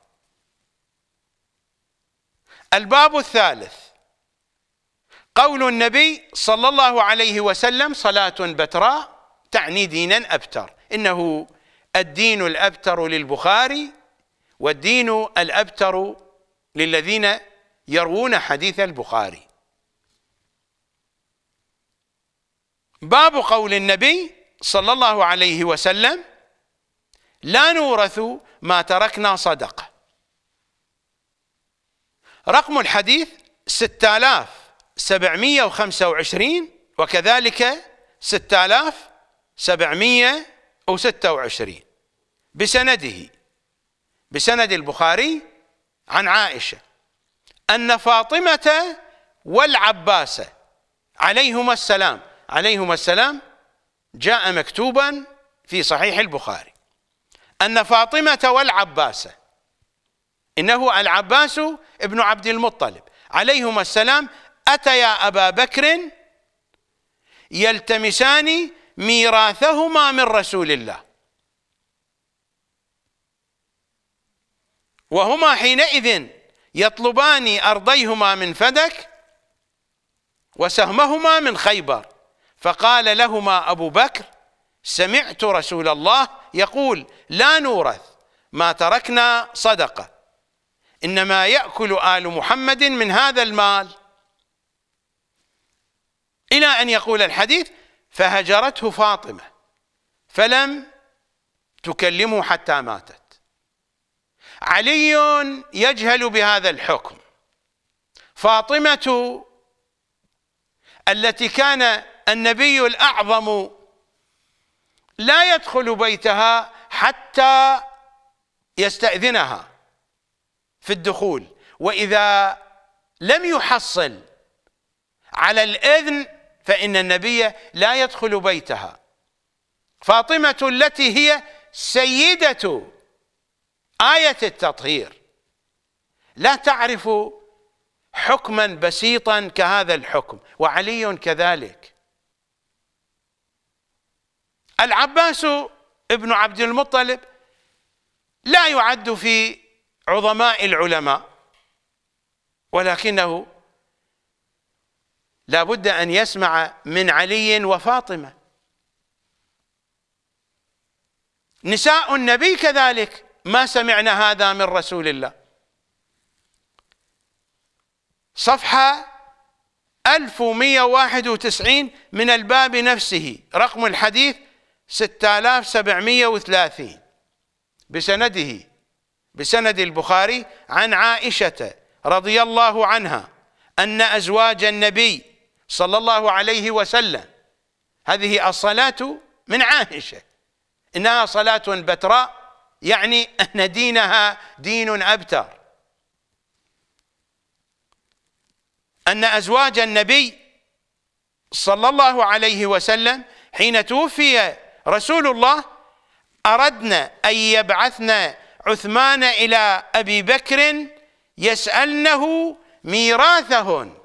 الباب الثالث قول النبي صلى الله عليه وسلم صلاة بتراء تعني دينا أبتر إنه الدين الأبتر للبخاري والدين الأبتر للذين يروون حديث البخاري باب قول النبي صلى الله عليه وسلم لا نورث ما تركنا صدقة رقم الحديث ستة آلاف 725 وكذلك 6726 بسنده بسند البخاري عن عائشة أن فاطمة والعباس عليهما السلام عليهما السلام جاء مكتوبا في صحيح البخاري أن فاطمة والعباس إنه العباس ابن عبد المطلب عليهما السلام أتيا أبا بكر يلتمسان ميراثهما من رسول الله وهما حينئذ يطلبان أرضيهما من فدك وسهمهما من خيبر فقال لهما أبو بكر سمعت رسول الله يقول لا نورث ما تركنا صدقة إنما يأكل آل محمد من هذا المال إلى أن يقول الحديث فهجرته فاطمة فلم تكلمه حتى ماتت علي يجهل بهذا الحكم فاطمة التي كان النبي الأعظم لا يدخل بيتها حتى يستأذنها في الدخول وإذا لم يحصل على الإذن فإن النبي لا يدخل بيتها فاطمة التي هي سيدة آية التطهير لا تعرف حكما بسيطا كهذا الحكم وعلي كذلك العباس ابن عبد المطلب لا يعد في عظماء العلماء ولكنه لابد أن يسمع من علي وفاطمة نساء النبي كذلك ما سمعنا هذا من رسول الله صفحة 1191 من الباب نفسه رقم الحديث 6730 بسنده بسند البخاري عن عائشة رضي الله عنها أن أزواج النبي صلى الله عليه وسلم هذه الصلاة من عائشة إنها صلاة بتراء يعني أن دينها دين أبتر أن أزواج النبي صلى الله عليه وسلم حين توفي رسول الله أردنا أن يبعثنا عثمان إلى أبي بكر يسألنه ميراثهن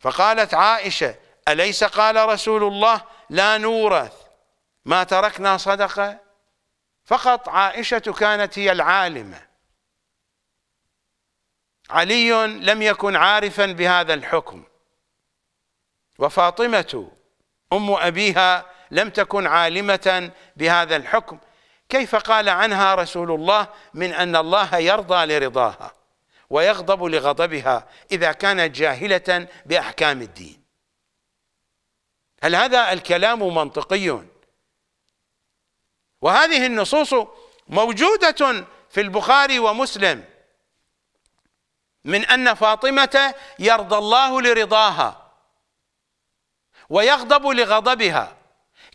فقالت عائشة أليس قال رسول الله لا نورث ما تركنا صدقة فقط عائشة كانت هي العالمة علي لم يكن عارفا بهذا الحكم وفاطمة أم أبيها لم تكن عالمة بهذا الحكم كيف قال عنها رسول الله من أن الله يرضى لرضاها ويغضب لغضبها إذا كانت جاهلة بأحكام الدين هل هذا الكلام منطقي وهذه النصوص موجودة في البخاري ومسلم من أن فاطمة يرضى الله لرضاها ويغضب لغضبها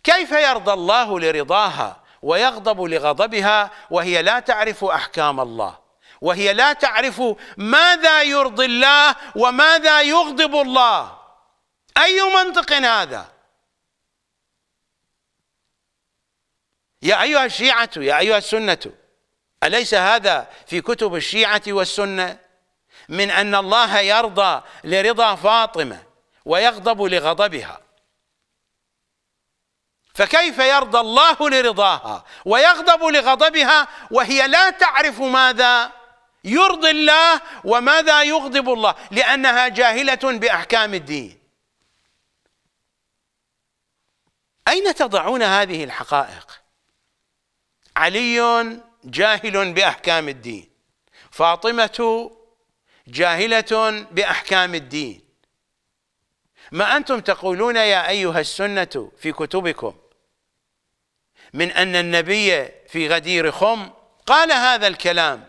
كيف يرضى الله لرضاها ويغضب لغضبها وهي لا تعرف أحكام الله وهي لا تعرف ماذا يرضي الله وماذا يغضب الله اي منطق هذا يا ايها الشيعه يا ايها السنه اليس هذا في كتب الشيعه والسنه من ان الله يرضى لرضا فاطمه ويغضب لغضبها فكيف يرضى الله لرضاها ويغضب لغضبها وهي لا تعرف ماذا يرضي الله وماذا يغضب الله لأنها جاهلة بأحكام الدين أين تضعون هذه الحقائق علي جاهل بأحكام الدين فاطمة جاهلة بأحكام الدين ما أنتم تقولون يا أيها السنة في كتبكم من أن النبي في غدير خم قال هذا الكلام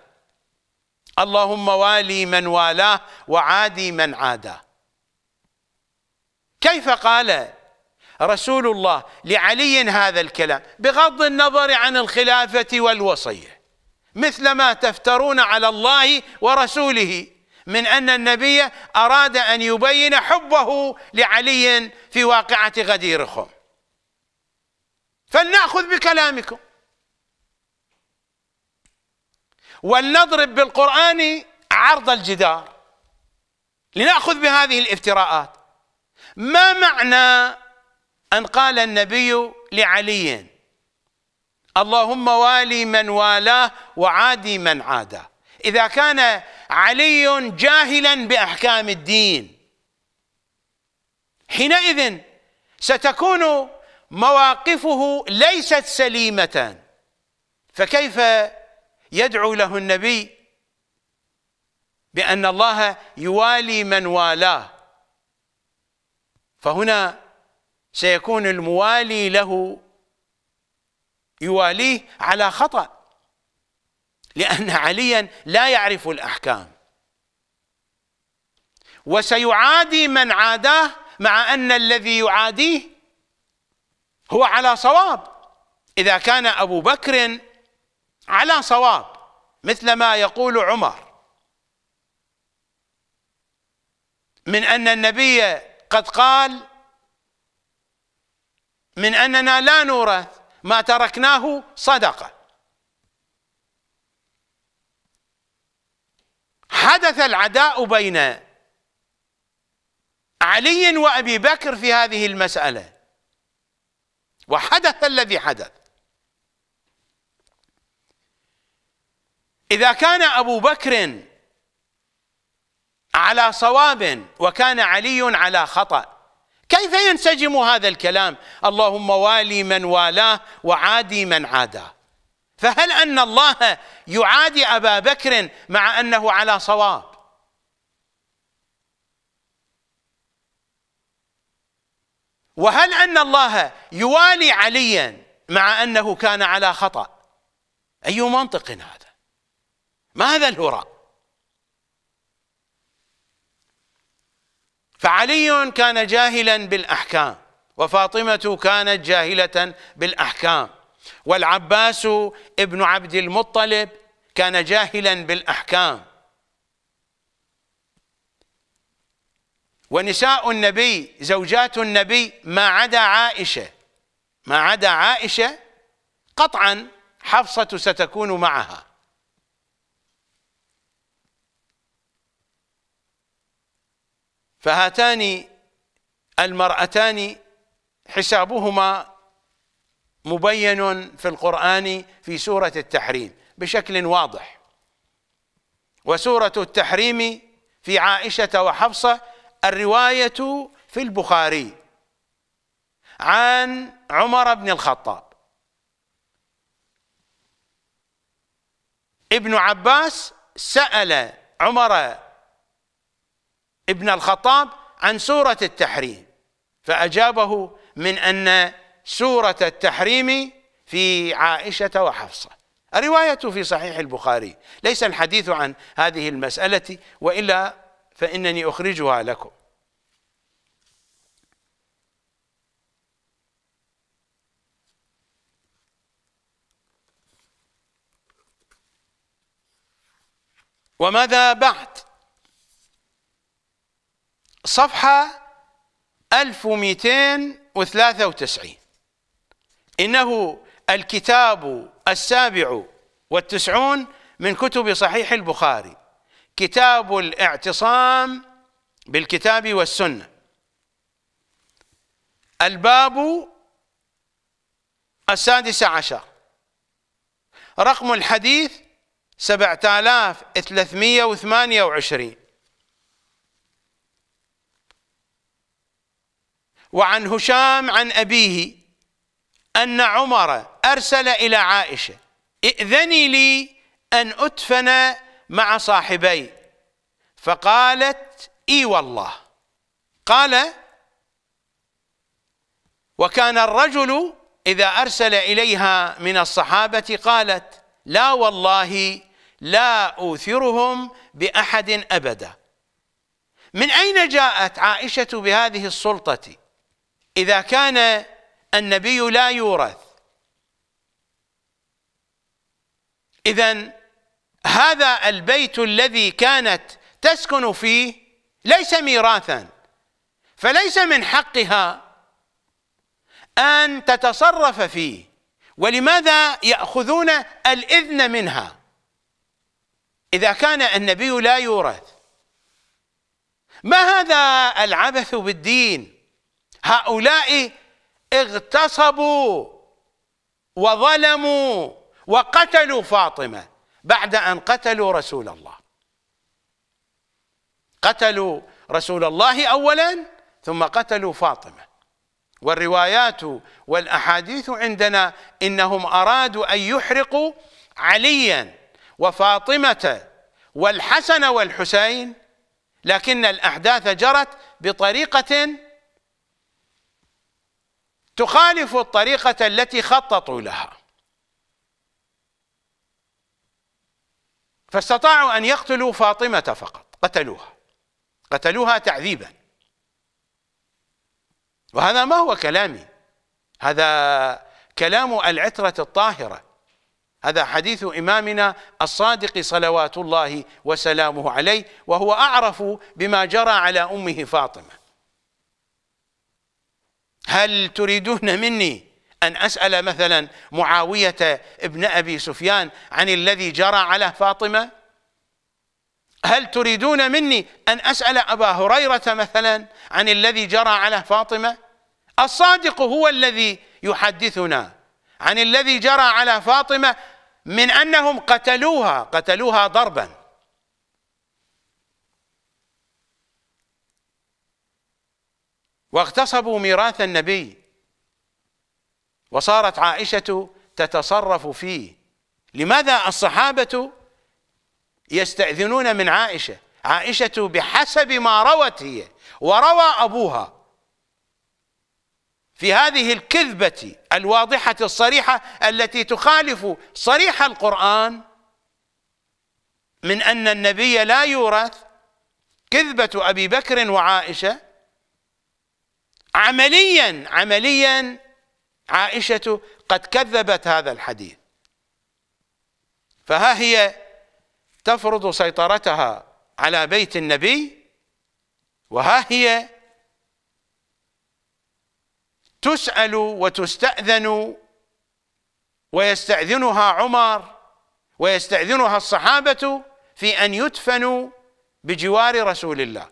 اللهم والي من والاه وعادي من عاداه كيف قال رسول الله لعلي هذا الكلام بغض النظر عن الخلافة والوصية مثل ما تفترون على الله ورسوله من أن النبي أراد أن يبين حبه لعلي في واقعة غدير خم فلنأخذ بكلامكم ولنضرب بالقرآن عرض الجدار لنأخذ بهذه الافتراءات ما معنى أن قال النبي لعلي اللهم والي من والاه وعادي من عاداه إذا كان علي جاهلا بأحكام الدين حينئذ ستكون مواقفه ليست سليمة فكيف يدعو له النبي بأن الله يوالي من والاه فهنا سيكون الموالي له يواليه على خطأ لأن عليا لا يعرف الأحكام وسيعادي من عاداه مع أن الذي يعاديه هو على صواب إذا كان أبو بكر على صواب مثل ما يقول عمر من أن النبي قد قال من أننا لا نورث ما تركناه صدقة حدث العداء بين علي وأبي بكر في هذه المسألة وحدث الذي حدث إذا كان أبو بكر على صواب وكان علي على خطأ كيف ينسجم هذا الكلام اللهم والي من والاه وعادي من عاداه فهل أن الله يعادي أبا بكر مع أنه على صواب وهل أن الله يوالي عليا مع أنه كان على خطأ أي منطق هذا ماذا الهراء فعلي كان جاهلا بالأحكام وفاطمة كانت جاهلة بالأحكام والعباس ابن عبد المطلب كان جاهلا بالأحكام ونساء النبي زوجات النبي ما عدا عائشة ما عدا عائشة قطعا حفصة ستكون معها فهاتان المرأتان حسابهما مبين في القرآن في سورة التحريم بشكل واضح وسورة التحريم في عائشة وحفصة الرواية في البخاري عن عمر بن الخطاب ابن عباس سأل عمر ابن الخطاب عن سورة التحريم فأجابه من أن سورة التحريم في عائشة وحفصة الرواية في صحيح البخاري ليس الحديث عن هذه المسألة وإلا فإنني أخرجها لكم وماذا بعد صفحة 1293 إنه الكتاب السابع والتسعون من كتب صحيح البخاري كتاب الاعتصام بالكتاب والسنة الباب السادس عشر رقم الحديث سبعة آلاف وثمانية وعشرين وعن هشام عن أبيه أن عمر أرسل إلى عائشة ائذني لي أن أدفن مع صاحبي فقالت إي والله قال وكان الرجل إذا أرسل إليها من الصحابة قالت لا والله لا أوثرهم بأحد أبدا من أين جاءت عائشة بهذه السلطة؟ إذا كان النبي لا يورث إذا هذا البيت الذي كانت تسكن فيه ليس ميراثا فليس من حقها أن تتصرف فيه ولماذا يأخذون الإذن منها إذا كان النبي لا يورث ما هذا العبث بالدين هؤلاء اغتصبوا وظلموا وقتلوا فاطمة بعد أن قتلوا رسول الله قتلوا رسول الله أولا ثم قتلوا فاطمة والروايات والأحاديث عندنا إنهم أرادوا أن يحرقوا عليا وفاطمة والحسن والحسين لكن الأحداث جرت بطريقة تخالف الطريقة التي خططوا لها فاستطاعوا أن يقتلوا فاطمة فقط قتلوها قتلوها تعذيبا وهذا ما هو كلامي هذا كلام العترة الطاهرة هذا حديث إمامنا الصادق صلوات الله وسلامه عليه وهو أعرف بما جرى على أمه فاطمة هل تريدون مني أن أسأل مثلا معاوية ابن أبي سفيان عن الذي جرى على فاطمة هل تريدون مني أن أسأل أبا هريرة مثلا عن الذي جرى على فاطمة الصادق هو الذي يحدثنا عن الذي جرى على فاطمة من أنهم قتلوها قتلوها ضرباً واغتصبوا ميراث النبي وصارت عائشة تتصرف فيه لماذا الصحابة يستأذنون من عائشة عائشة بحسب ما روت هي وروى أبوها في هذه الكذبة الواضحة الصريحة التي تخالف صريح القرآن من أن النبي لا يورث كذبة أبي بكر وعائشة عمليا عمليا عائشة قد كذبت هذا الحديث فها هي تفرض سيطرتها على بيت النبي وها هي تسأل وتستأذن ويستأذنها عمر ويستأذنها الصحابة في أن يدفنوا بجوار رسول الله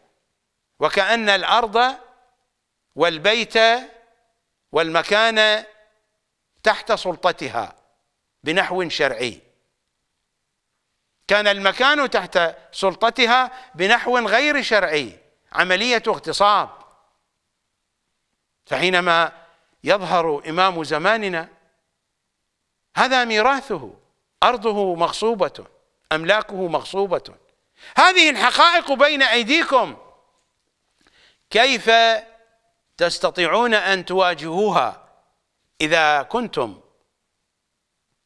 وكأن الأرض والبيت والمكان تحت سلطتها بنحو شرعي كان المكان تحت سلطتها بنحو غير شرعي عملية اغتصاب فحينما يظهر إمام زماننا هذا ميراثه أرضه مغصوبة أملاكه مغصوبة هذه الحقائق بين أيديكم كيف تستطيعون أن تواجهوها إذا كنتم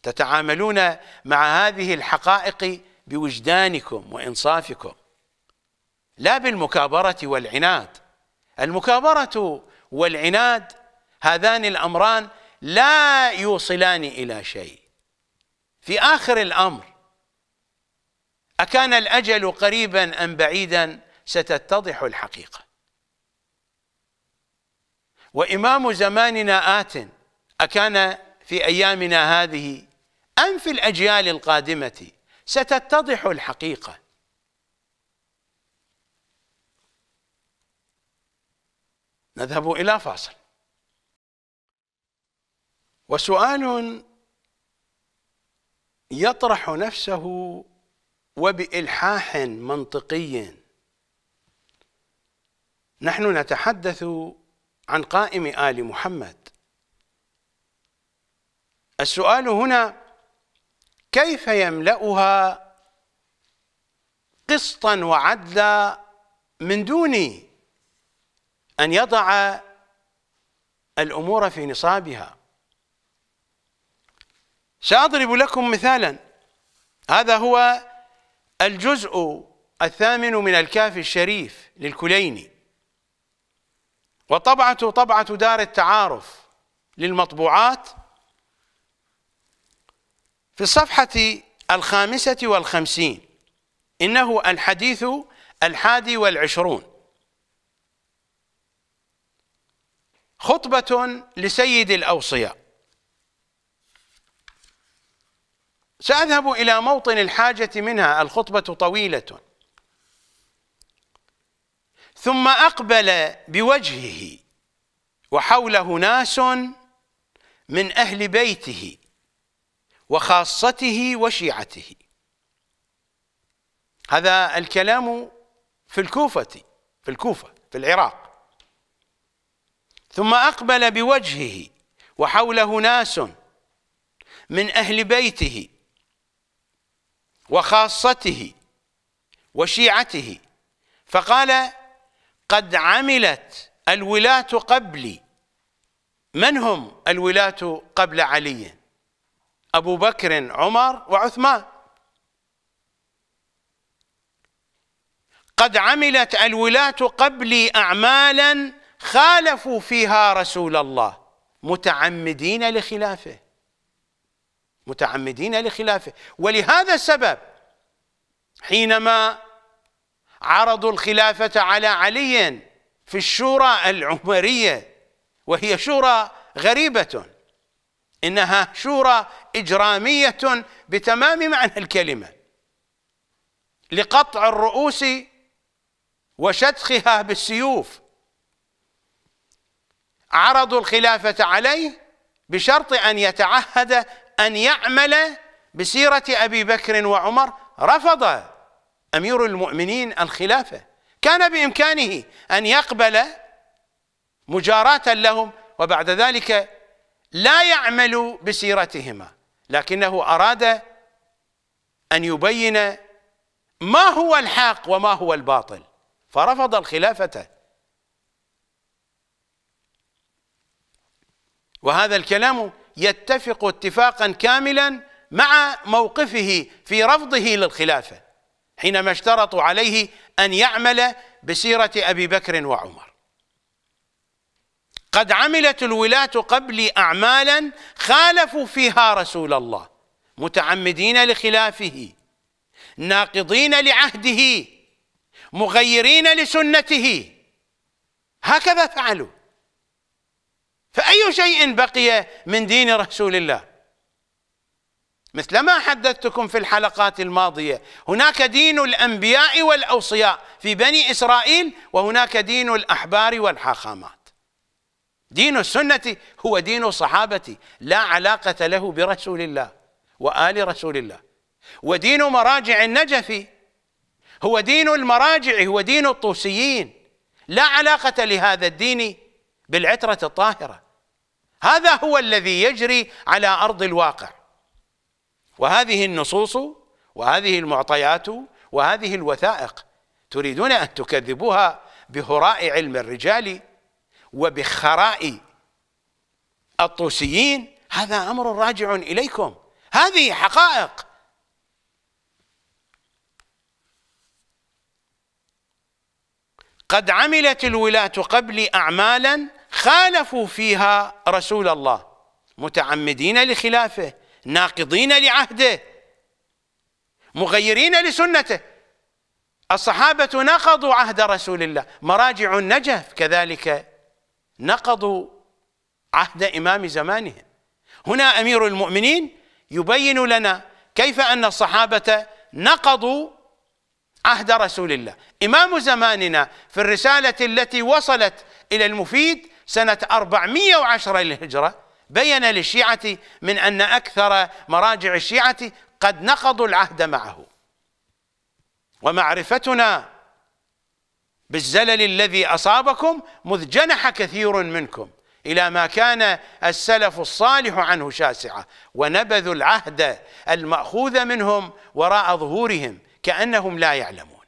تتعاملون مع هذه الحقائق بوجدانكم وإنصافكم لا بالمكابرة والعناد المكابرة والعناد هذان الأمران لا يوصلان إلى شيء في آخر الأمر أكان الأجل قريبا أم بعيدا ستتضح الحقيقة وإمام زماننا آت أكان في أيامنا هذه أم في الأجيال القادمة ستتضح الحقيقة نذهب إلى فاصل وسؤال يطرح نفسه وبإلحاح منطقي نحن نتحدث عن قائم آل محمد السؤال هنا كيف يملأها قسطا وعدلا من دون أن يضع الأمور في نصابها سأضرب لكم مثالا هذا هو الجزء الثامن من الكاف الشريف للكليني وطبعته طبعة دار التعارف للمطبوعات في الصفحة الخامسة والخمسين إنه الحديث الحادي والعشرون خطبة لسيد الأوصياء سأذهب إلى موطن الحاجة منها الخطبة طويلة ثم أقبل بوجهه وحوله ناس من أهل بيته وخاصته وشيعته هذا الكلام في الكوفة في الكوفة في العراق ثم أقبل بوجهه وحوله ناس من أهل بيته وخاصته وشيعته فقال قد عملت الولاة قبلي من هم الولاة قبل علي أبو بكر عمر وعثمان قد عملت الولاة قبلي أعمالا خالفوا فيها رسول الله متعمدين لخلافه متعمدين لخلافه ولهذا السبب حينما عرضوا الخلافة على علي في الشورى العمرية وهي شورى غريبة إنها شورى إجرامية بتمام معنى الكلمة لقطع الرؤوس وشتخها بالسيوف عرضوا الخلافة عليه بشرط أن يتعهد أن يعمل بسيرة أبي بكر وعمر رفض امير المؤمنين الخلافه كان بامكانه ان يقبل مجاراه لهم وبعد ذلك لا يعمل بسيرتهما لكنه اراد ان يبين ما هو الحق وما هو الباطل فرفض الخلافه وهذا الكلام يتفق اتفاقا كاملا مع موقفه في رفضه للخلافه حينما اشترطوا عليه أن يعمل بسيرة أبي بكر وعمر قد عملت الولاة قبلي أعمالا خالفوا فيها رسول الله متعمدين لخلافه ناقضين لعهده مغيرين لسنته هكذا فعلوا فأي شيء بقي من دين رسول الله مثل ما حدثتكم في الحلقات الماضية هناك دين الأنبياء والأوصياء في بني إسرائيل وهناك دين الأحبار والحاخامات دين السنة هو دين الصحابة لا علاقة له برسول الله وآل رسول الله ودين مراجع النجفي هو دين المراجع هو دين الطوسيين لا علاقة لهذا الدين بالعترة الطاهرة هذا هو الذي يجري على أرض الواقع وهذه النصوص وهذه المعطيات وهذه الوثائق تريدون أن تكذبوها بهراء علم الرجال وبخراء الطوسيين هذا أمر راجع إليكم هذه حقائق قد عملت الولاة قبلي أعمالا خالفوا فيها رسول الله متعمدين لخلافه ناقضين لعهده مغيرين لسنته الصحابة نقضوا عهد رسول الله مراجع النجف كذلك نقضوا عهد إمام زمانهم هنا أمير المؤمنين يبين لنا كيف أن الصحابة نقضوا عهد رسول الله إمام زماننا في الرسالة التي وصلت إلى المفيد سنة 410 للهجرة بين للشيعة من أن أكثر مراجع الشيعة قد نقضوا العهد معه ومعرفتنا بالزلل الذي أصابكم مذ جنح كثير منكم إلى ما كان السلف الصالح عنه شاسعة ونبذوا العهد المأخوذ منهم وراء ظهورهم كأنهم لا يعلمون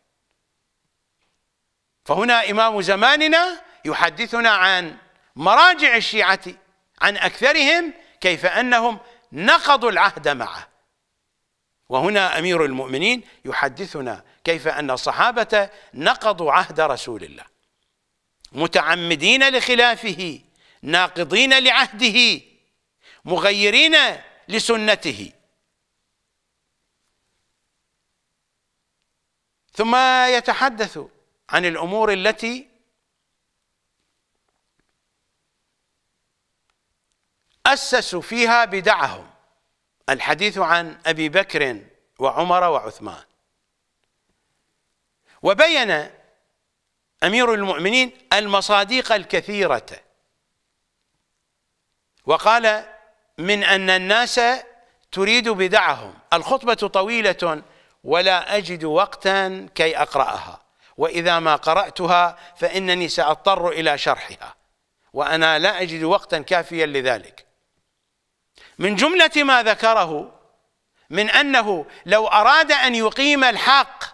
فهنا إمام زماننا يحدثنا عن مراجع الشيعة عن أكثرهم كيف أنهم نقضوا العهد معه وهنا أمير المؤمنين يحدثنا كيف أن الصحابة نقضوا عهد رسول الله متعمدين لخلافه ناقضين لعهده مغيرين لسنته ثم يتحدث عن الأمور التي أسسوا فيها بدعهم الحديث عن أبي بكر وعمر وعثمان وبين أمير المؤمنين المصادق الكثيرة وقال من أن الناس تريد بدعهم الخطبة طويلة ولا أجد وقتا كي أقرأها وإذا ما قرأتها فإنني سأضطر إلى شرحها وأنا لا أجد وقتا كافيا لذلك من جملة ما ذكره من أنه لو أراد أن يقيم الحق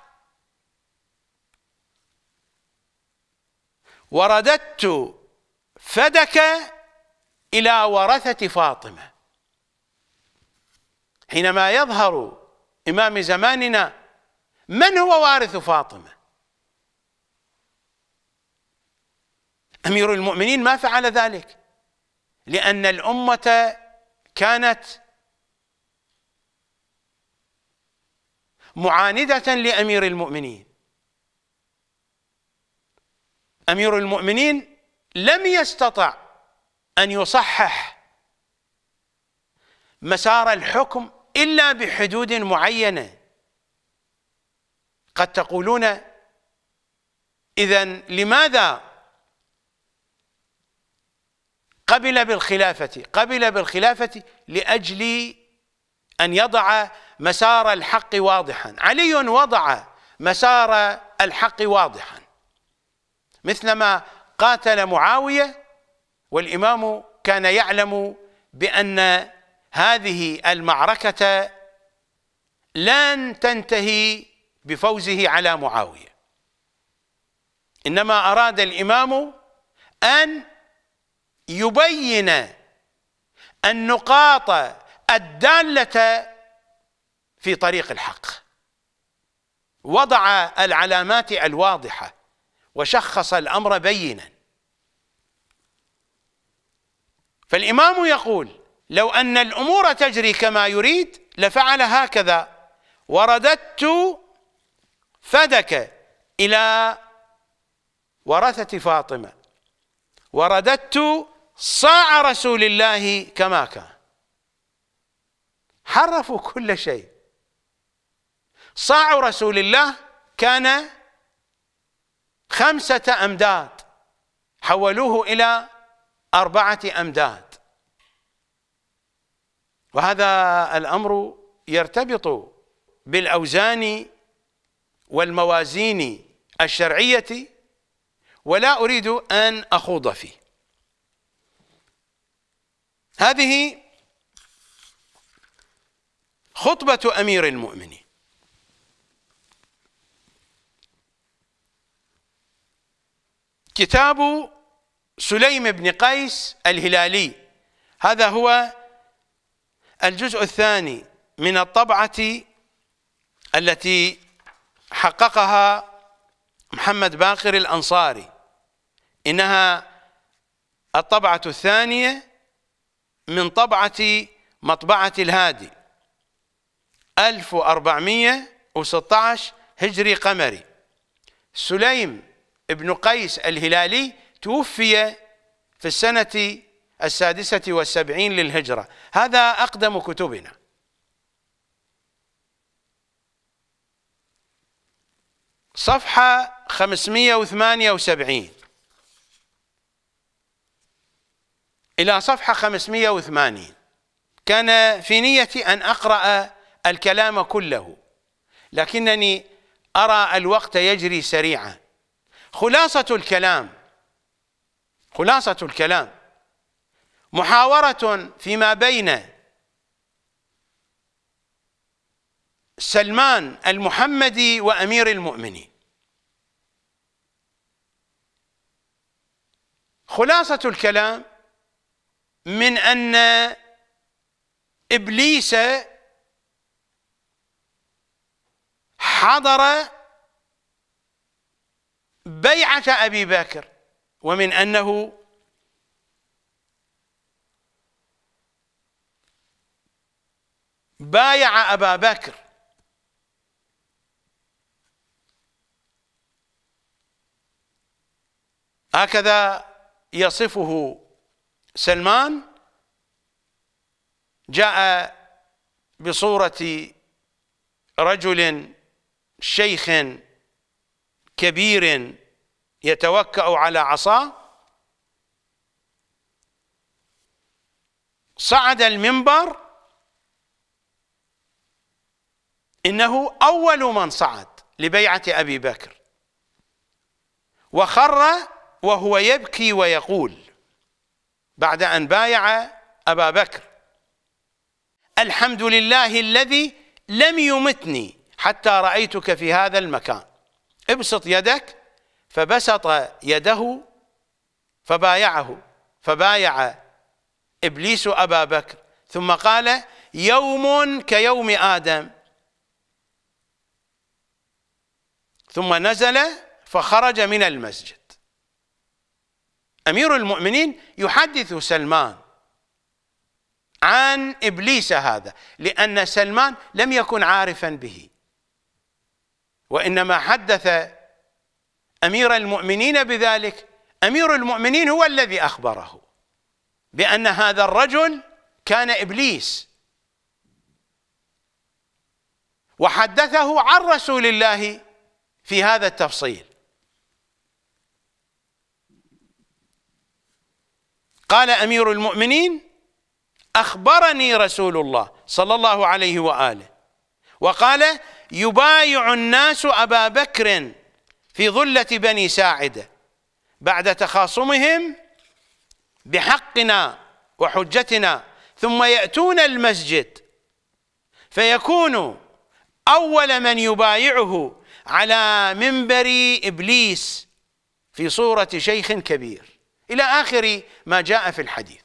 ورددت فدك إلى ورثة فاطمة حينما يظهر إمام زماننا من هو وارث فاطمة أمير المؤمنين ما فعل ذلك لأن الأمة كانت معانده لامير المؤمنين امير المؤمنين لم يستطع ان يصحح مسار الحكم الا بحدود معينه قد تقولون اذا لماذا قبل بالخلافة قبل بالخلافة لأجل أن يضع مسار الحق واضحا علي وضع مسار الحق واضحا مثلما قاتل معاوية والإمام كان يعلم بأن هذه المعركة لن تنتهي بفوزه على معاوية إنما أراد الإمام أن يبين النقاط الدالة في طريق الحق وضع العلامات الواضحة وشخص الأمر بينا فالإمام يقول لو أن الأمور تجري كما يريد لفعل هكذا ورددت فدك إلى ورثة فاطمة ورددت صاع رسول الله كما كان حرفوا كل شيء صاع رسول الله كان خمسة أمداد حولوه إلى أربعة أمداد وهذا الأمر يرتبط بالأوزان والموازين الشرعية ولا أريد أن أخوض فيه هذه خطبة أمير المؤمنين كتاب سليم بن قيس الهلالي هذا هو الجزء الثاني من الطبعة التي حققها محمد باقر الأنصاري إنها الطبعة الثانية من طبعة مطبعة الهادي 1416 هجري قمري سليم بن قيس الهلالي توفي في السنة السادسة والسبعين للهجرة هذا أقدم كتبنا صفحة 578 إلى صفحة 580 كان في نيتي أن أقرأ الكلام كله لكنني أرى الوقت يجري سريعا خلاصة الكلام خلاصة الكلام محاورة فيما بين سلمان المحمدي وأمير المؤمنين خلاصة الكلام من أن إبليس حضر بيعة أبي بكر ومن أنه بايع أبا بكر هكذا يصفه سلمان جاء بصورة رجل شيخ كبير يتوكأ على عصاه صعد المنبر إنه أول من صعد لبيعة أبي بكر وخر وهو يبكي ويقول بعد أن بايع أبا بكر الحمد لله الذي لم يمتني حتى رأيتك في هذا المكان ابسط يدك فبسط يده فبايعه فبايع إبليس أبا بكر ثم قال يوم كيوم آدم ثم نزل فخرج من المسجد أمير المؤمنين يحدث سلمان عن إبليس هذا لأن سلمان لم يكن عارفا به وإنما حدث أمير المؤمنين بذلك أمير المؤمنين هو الذي أخبره بأن هذا الرجل كان إبليس وحدثه عن رسول الله في هذا التفصيل قال أمير المؤمنين أخبرني رسول الله صلى الله عليه وآله وقال يبايع الناس أبا بكر في ظلة بني ساعدة بعد تخاصمهم بحقنا وحجتنا ثم يأتون المسجد فيكون أول من يبايعه على منبر إبليس في صورة شيخ كبير إلى آخر ما جاء في الحديث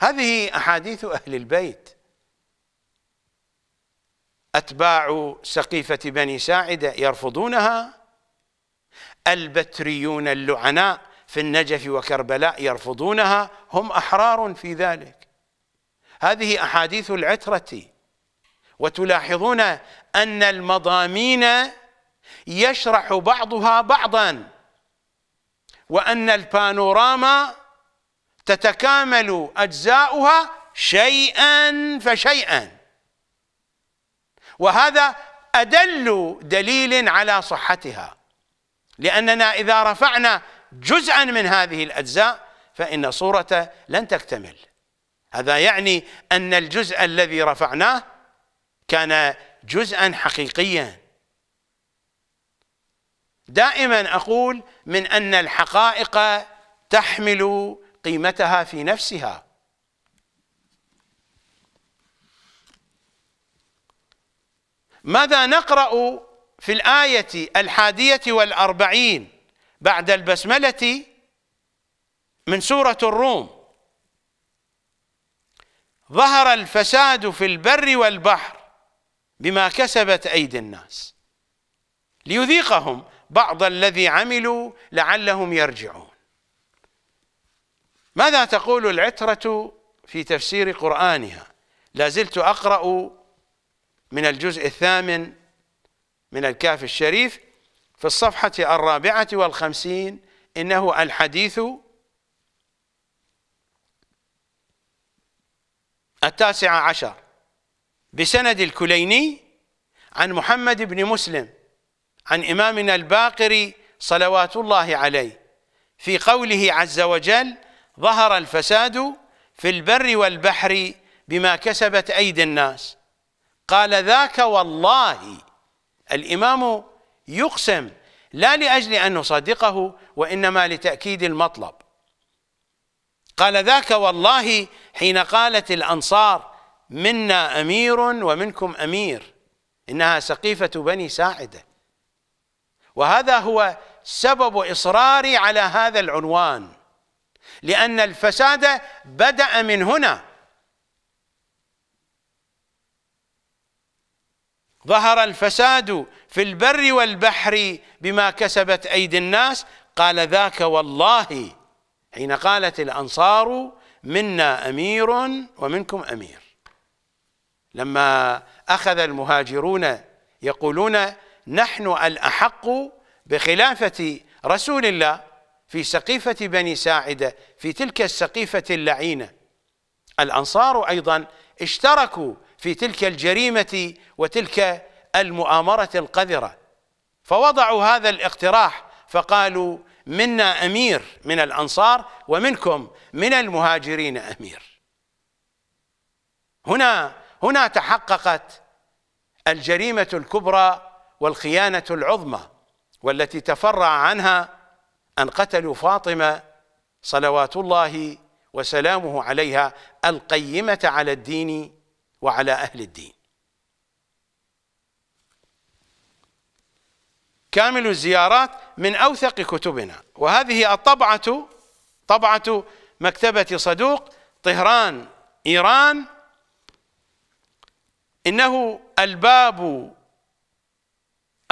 هذه أحاديث أهل البيت أتباع سقيفة بني ساعدة يرفضونها البتريون اللعناء في النجف وكربلاء يرفضونها هم أحرار في ذلك هذه أحاديث العترة وتلاحظون أن المضامين يشرح بعضها بعضا وأن البانوراما تتكامل أجزاؤها شيئا فشيئا وهذا أدل دليل على صحتها لأننا إذا رفعنا جزءا من هذه الأجزاء فإن صورة لن تكتمل هذا يعني أن الجزء الذي رفعناه كان جزءا حقيقيا دائما اقول من ان الحقائق تحمل قيمتها في نفسها ماذا نقرا في الايه الحاديه والاربعين بعد البسمله من سوره الروم ظهر الفساد في البر والبحر بما كسبت ايدي الناس ليذيقهم بعض الذي عملوا لعلهم يرجعون ماذا تقول العترة في تفسير قرآنها لا زلت أقرأ من الجزء الثامن من الكاف الشريف في الصفحة الرابعة والخمسين إنه الحديث التاسع عشر بسند الكليني عن محمد بن مسلم عن إمامنا الباقري صلوات الله عليه في قوله عز وجل ظهر الفساد في البر والبحر بما كسبت أيدي الناس قال ذاك والله الإمام يقسم لا لأجل أن نصدقه وإنما لتأكيد المطلب قال ذاك والله حين قالت الأنصار منا أمير ومنكم أمير إنها سقيفة بني ساعدة وهذا هو سبب إصراري على هذا العنوان لأن الفساد بدأ من هنا ظهر الفساد في البر والبحر بما كسبت أيدي الناس قال ذاك والله حين قالت الأنصار منا أمير ومنكم أمير لما أخذ المهاجرون يقولون نحن الأحق بخلافة رسول الله في سقيفة بني ساعدة في تلك السقيفة اللعينة الأنصار أيضا اشتركوا في تلك الجريمة وتلك المؤامرة القذرة فوضعوا هذا الاقتراح فقالوا منا أمير من الأنصار ومنكم من المهاجرين أمير هنا هنا تحققت الجريمة الكبرى والخيانه العظمى والتي تفرع عنها ان قتلوا فاطمه صلوات الله وسلامه عليها القيمه على الدين وعلى اهل الدين كامل الزيارات من اوثق كتبنا وهذه الطبعه طبعه مكتبه صدوق طهران ايران انه الباب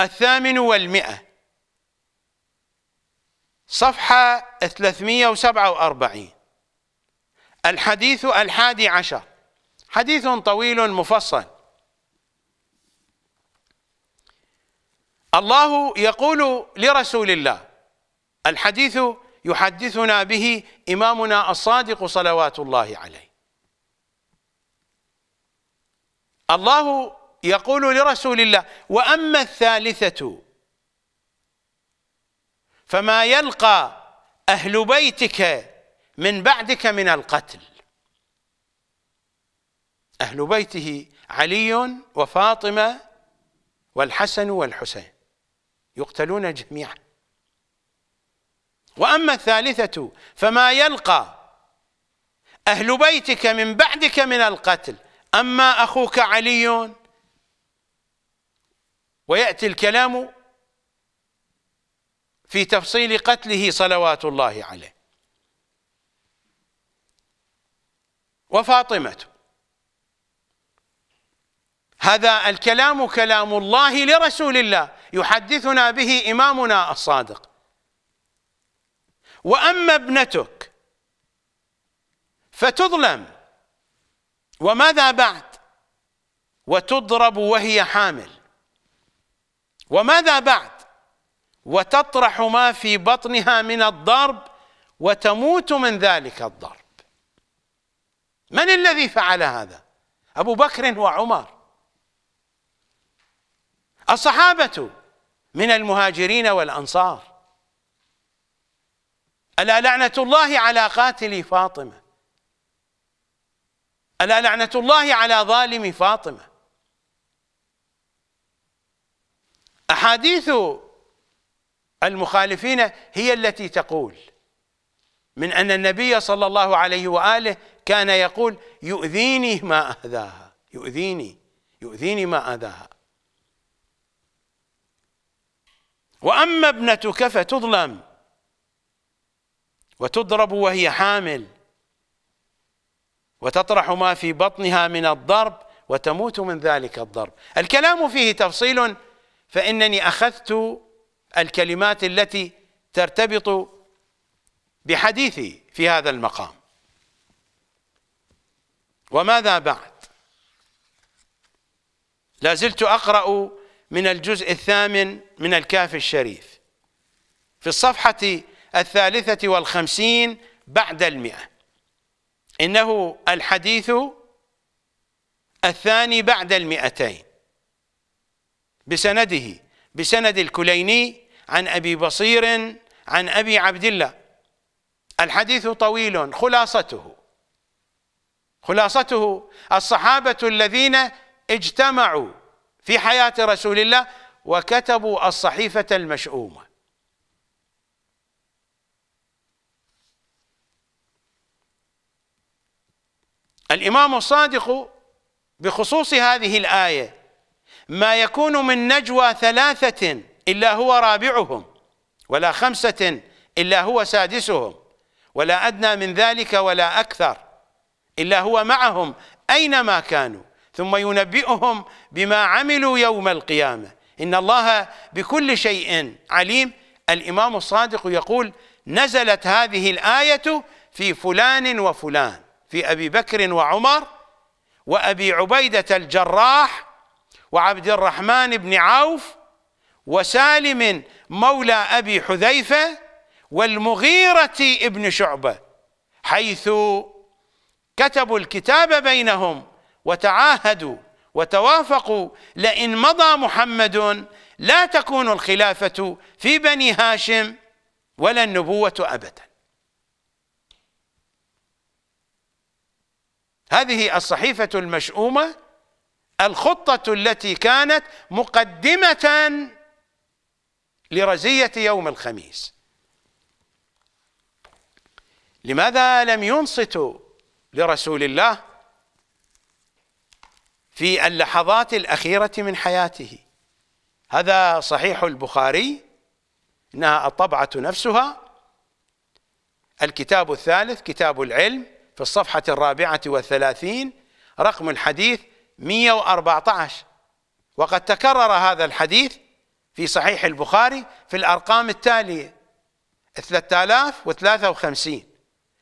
الثامن والمئة صفحة 347 الحديث الحادي عشر حديث طويل مفصل الله يقول لرسول الله الحديث يحدثنا به إمامنا الصادق صلوات الله عليه الله يقول لرسول الله وأما الثالثة فما يلقى أهل بيتك من بعدك من القتل أهل بيته علي وفاطمة والحسن والحسين يقتلون جميعا وأما الثالثة فما يلقى أهل بيتك من بعدك من القتل أما أخوك علي ويأتي الكلام في تفصيل قتله صلوات الله عليه وفاطمة هذا الكلام كلام الله لرسول الله يحدثنا به إمامنا الصادق وأما ابنتك فتظلم وماذا بعد وتضرب وهي حامل وماذا بعد وتطرح ما في بطنها من الضرب وتموت من ذلك الضرب من الذي فعل هذا أبو بكر وعمر الصحابة من المهاجرين والأنصار ألا لعنة الله على قاتل فاطمة ألا لعنة الله على ظالم فاطمة أحاديث المخالفين هي التي تقول من أن النبي صلى الله عليه وآله كان يقول يؤذيني ما أذاها يؤذيني يؤذيني ما أذاها وأما ابنتك فتظلم وتضرب وهي حامل وتطرح ما في بطنها من الضرب وتموت من ذلك الضرب الكلام فيه تفصيل فإنني أخذت الكلمات التي ترتبط بحديثي في هذا المقام وماذا بعد لازلت أقرأ من الجزء الثامن من الكاف الشريف في الصفحة الثالثة والخمسين بعد المئة إنه الحديث الثاني بعد المئتين بسنده بسند الكليني عن أبي بصير عن أبي عبد الله الحديث طويل خلاصته خلاصته الصحابة الذين اجتمعوا في حياة رسول الله وكتبوا الصحيفة المشؤومة الإمام الصادق بخصوص هذه الآية ما يكون من نجوى ثلاثة إلا هو رابعهم ولا خمسة إلا هو سادسهم ولا أدنى من ذلك ولا أكثر إلا هو معهم أينما كانوا ثم ينبئهم بما عملوا يوم القيامة إن الله بكل شيء عليم الإمام الصادق يقول نزلت هذه الآية في فلان وفلان في أبي بكر وعمر وأبي عبيدة الجراح وعبد الرحمن بن عوف وسالم مولى أبي حذيفة والمغيرة ابن شعبة حيث كتبوا الكتاب بينهم وتعاهدوا وتوافقوا لئن مضى محمد لا تكون الخلافة في بني هاشم ولا النبوة أبدا هذه الصحيفة المشؤومة الخطة التي كانت مقدمة لرزية يوم الخميس لماذا لم ينصتوا لرسول الله في اللحظات الأخيرة من حياته هذا صحيح البخاري إنها الطبعة نفسها الكتاب الثالث كتاب العلم في الصفحة الرابعة والثلاثين رقم الحديث 114 وقد تكرر هذا الحديث في صحيح البخاري في الأرقام التالية 3053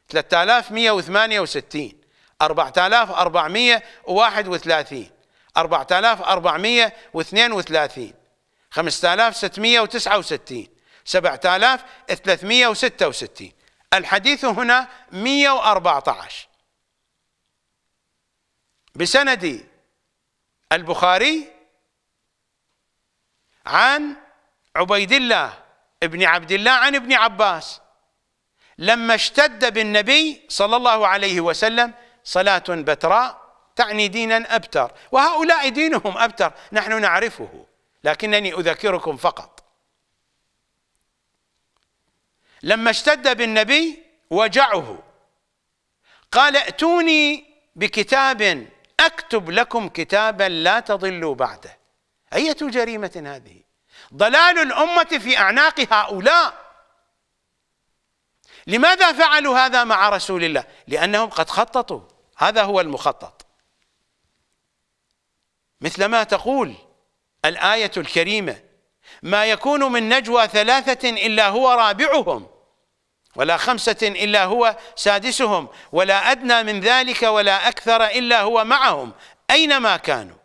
3168 4431 4432 5669 7366 الحديث هنا 114 بسندي البخاري عن عبيد الله ابن عبد الله عن ابن عباس لما اشتد بالنبي صلى الله عليه وسلم صلاة بتراء تعني دينا أبتر وهؤلاء دينهم أبتر نحن نعرفه لكنني أذكركم فقط لما اشتد بالنبي وجعه قال ائتوني بكتاب أكتب لكم كتابا لا تضلوا بعده أية جريمة هذه ضلال الأمة في أعناق هؤلاء لماذا فعلوا هذا مع رسول الله لأنهم قد خططوا هذا هو المخطط مثل ما تقول الآية الكريمة ما يكون من نجوى ثلاثة إلا هو رابعهم ولا خمسة إلا هو سادسهم ولا أدنى من ذلك ولا أكثر إلا هو معهم أينما كانوا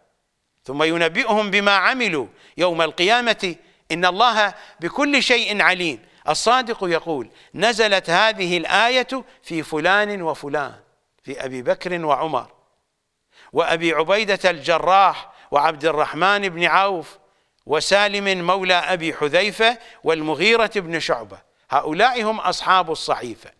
ثم ينبئهم بما عملوا يوم القيامة إن الله بكل شيء عليم الصادق يقول نزلت هذه الآية في فلان وفلان في أبي بكر وعمر وأبي عبيدة الجراح وعبد الرحمن بن عوف وسالم مولى أبي حذيفة والمغيرة بن شعبة هؤلاء هم أصحاب الصحيفة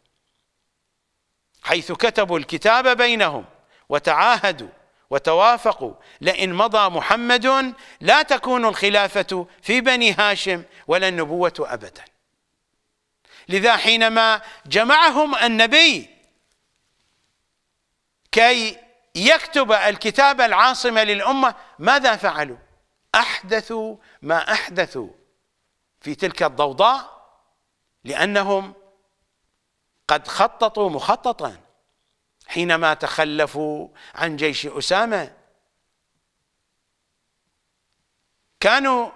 حيث كتبوا الكتاب بينهم وتعاهدوا وتوافقوا لئن مضى محمد لا تكون الخلافة في بني هاشم ولا النبوة أبدا لذا حينما جمعهم النبي كي يكتب الكتاب العاصمة للأمة ماذا فعلوا؟ أحدثوا ما أحدثوا في تلك الضوضاء لأنهم قد خططوا مخططا حينما تخلفوا عن جيش أسامة كانوا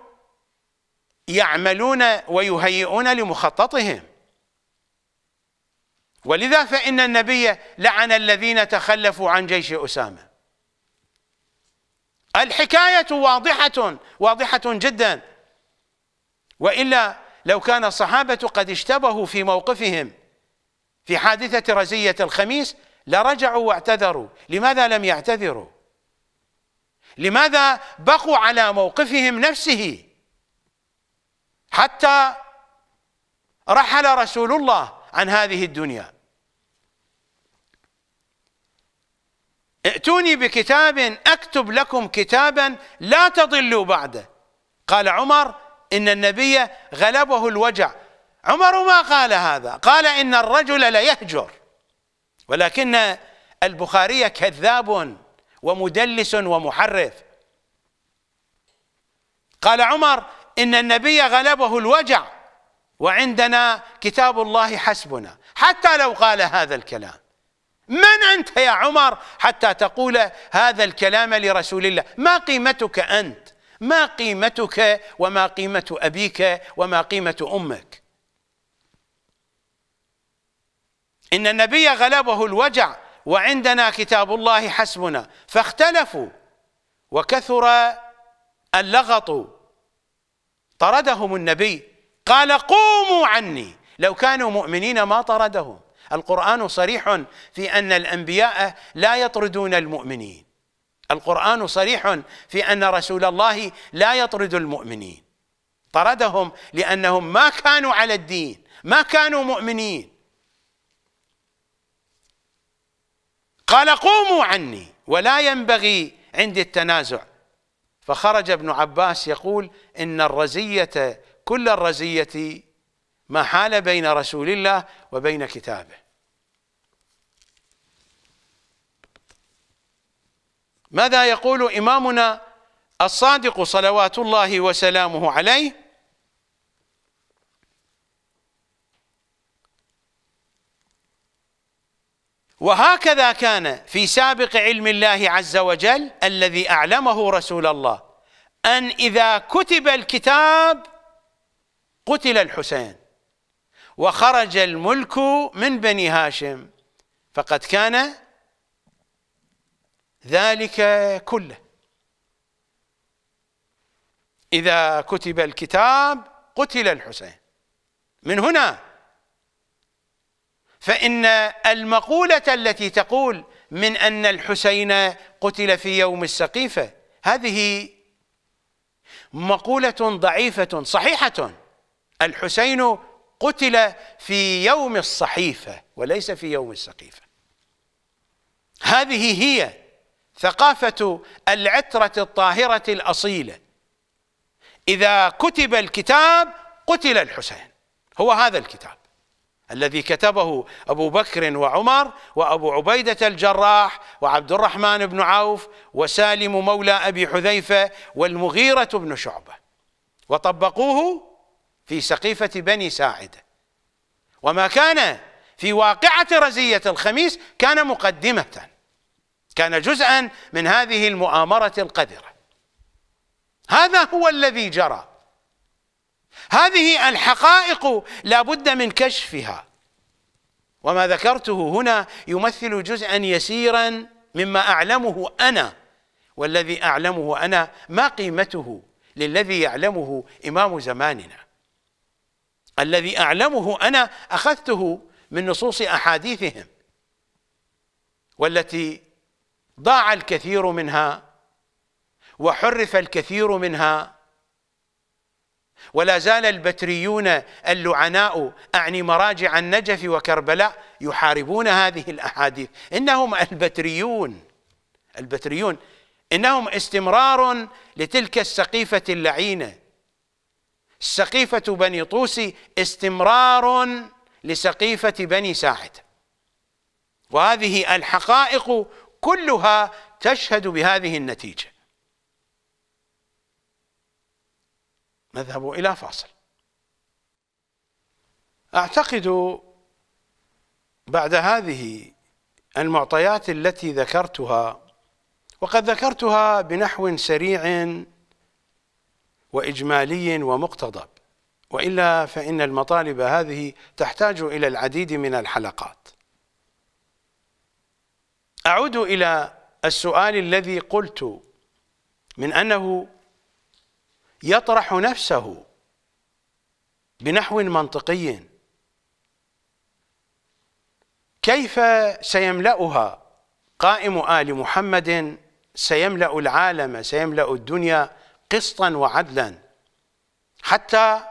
يعملون ويهيئون لمخططهم ولذا فإن النبي لعن الذين تخلفوا عن جيش أسامة الحكاية واضحة واضحة جدا وإلا لو كان الصحابة قد اشتبهوا في موقفهم في حادثة رزية الخميس لرجعوا واعتذروا لماذا لم يعتذروا لماذا بقوا على موقفهم نفسه حتى رحل رسول الله عن هذه الدنيا ائتوني بكتاب اكتب لكم كتابا لا تضلوا بعده قال عمر إن النبي غلبه الوجع عمر ما قال هذا قال إن الرجل ليهجر ولكن البخاري كذاب ومدلس ومحرف قال عمر إن النبي غلبه الوجع وعندنا كتاب الله حسبنا حتى لو قال هذا الكلام من أنت يا عمر حتى تقول هذا الكلام لرسول الله ما قيمتك أنت ما قيمتك وما قيمة أبيك وما قيمة أمك إن النبي غلبه الوجع وعندنا كتاب الله حسبنا فاختلفوا وكثر اللغط طردهم النبي قال قوموا عني لو كانوا مؤمنين ما طردهم القرآن صريح في أن الأنبياء لا يطردون المؤمنين القرآن صريح في أن رسول الله لا يطرد المؤمنين طردهم لأنهم ما كانوا على الدين ما كانوا مؤمنين قال قوموا عني ولا ينبغي عندي التنازع فخرج ابن عباس يقول إن الرزية كل الرزية ما حال بين رسول الله وبين كتابه ماذا يقول إمامنا الصادق صلوات الله وسلامه عليه وهكذا كان في سابق علم الله عز وجل الذي أعلمه رسول الله أن إذا كتب الكتاب قتل الحسين وخرج الملك من بني هاشم فقد كان ذلك كله إذا كتب الكتاب قتل الحسين من هنا فإن المقولة التي تقول من أن الحسين قتل في يوم السقيفة هذه مقولة ضعيفة صحيحة الحسين قتل في يوم الصحيفة وليس في يوم السقيفة هذه هي ثقافة العترة الطاهرة الأصيلة إذا كتب الكتاب قتل الحسين هو هذا الكتاب الذي كتبه أبو بكر وعمر وأبو عبيدة الجراح وعبد الرحمن بن عوف وسالم مولى أبي حذيفة والمغيرة بن شعبة وطبقوه في سقيفة بني ساعدة وما كان في واقعة رزية الخميس كان مقدمة كان جزءا من هذه المؤامرة القذرة هذا هو الذي جرى هذه الحقائق لا بد من كشفها وما ذكرته هنا يمثل جزءا يسيرا مما أعلمه أنا والذي أعلمه أنا ما قيمته للذي يعلمه إمام زماننا الذي أعلمه أنا أخذته من نصوص أحاديثهم والتي ضاع الكثير منها وحرف الكثير منها ولا زال البتريون اللعناء أعني مراجع النجف وكربلاء يحاربون هذه الأحاديث إنهم البتريون البتريون إنهم استمرار لتلك السقيفة اللعينة سقيفة بني طوسي استمرار لسقيفة بني ساعد وهذه الحقائق كلها تشهد بهذه النتيجة نذهب إلى فاصل أعتقد بعد هذه المعطيات التي ذكرتها وقد ذكرتها بنحو سريع وإجمالي ومقتضب وإلا فإن المطالب هذه تحتاج إلى العديد من الحلقات أعود إلى السؤال الذي قلت من أنه يطرح نفسه بنحو منطقي كيف سيملأها قائم آل محمد سيملأ العالم سيملأ الدنيا قسطا وعدلا حتى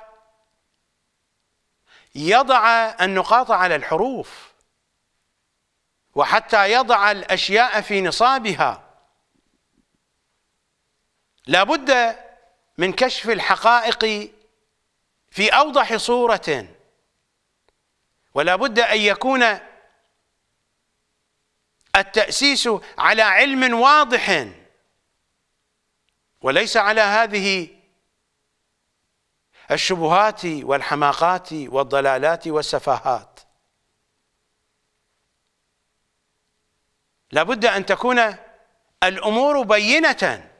يضع النقاط على الحروف وحتى يضع الأشياء في نصابها لا بد من كشف الحقائق في أوضح صورة ولا بد أن يكون التأسيس على علم واضح وليس على هذه الشبهات والحماقات والضلالات والسفاهات لابد أن تكون الأمور بينة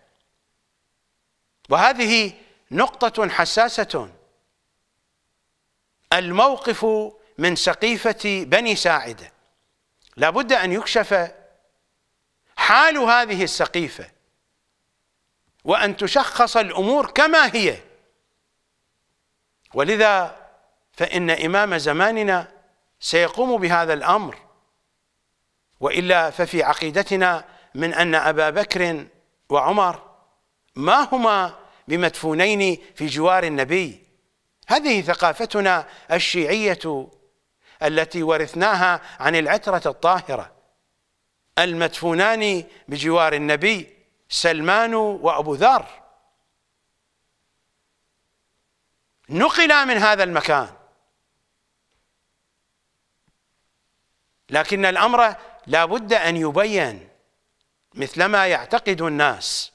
وهذه نقطة حساسة الموقف من سقيفة بني ساعدة لابد أن يكشف حال هذه السقيفة وأن تشخص الأمور كما هي ولذا فإن إمام زماننا سيقوم بهذا الأمر وإلا ففي عقيدتنا من أن أبا بكر وعمر ما هما بمدفونين في جوار النبي هذه ثقافتنا الشيعية التي ورثناها عن العترة الطاهرة المدفونان بجوار النبي سلمان وأبو ذر نقلا من هذا المكان لكن الأمر لا بد أن يبين مثلما يعتقد الناس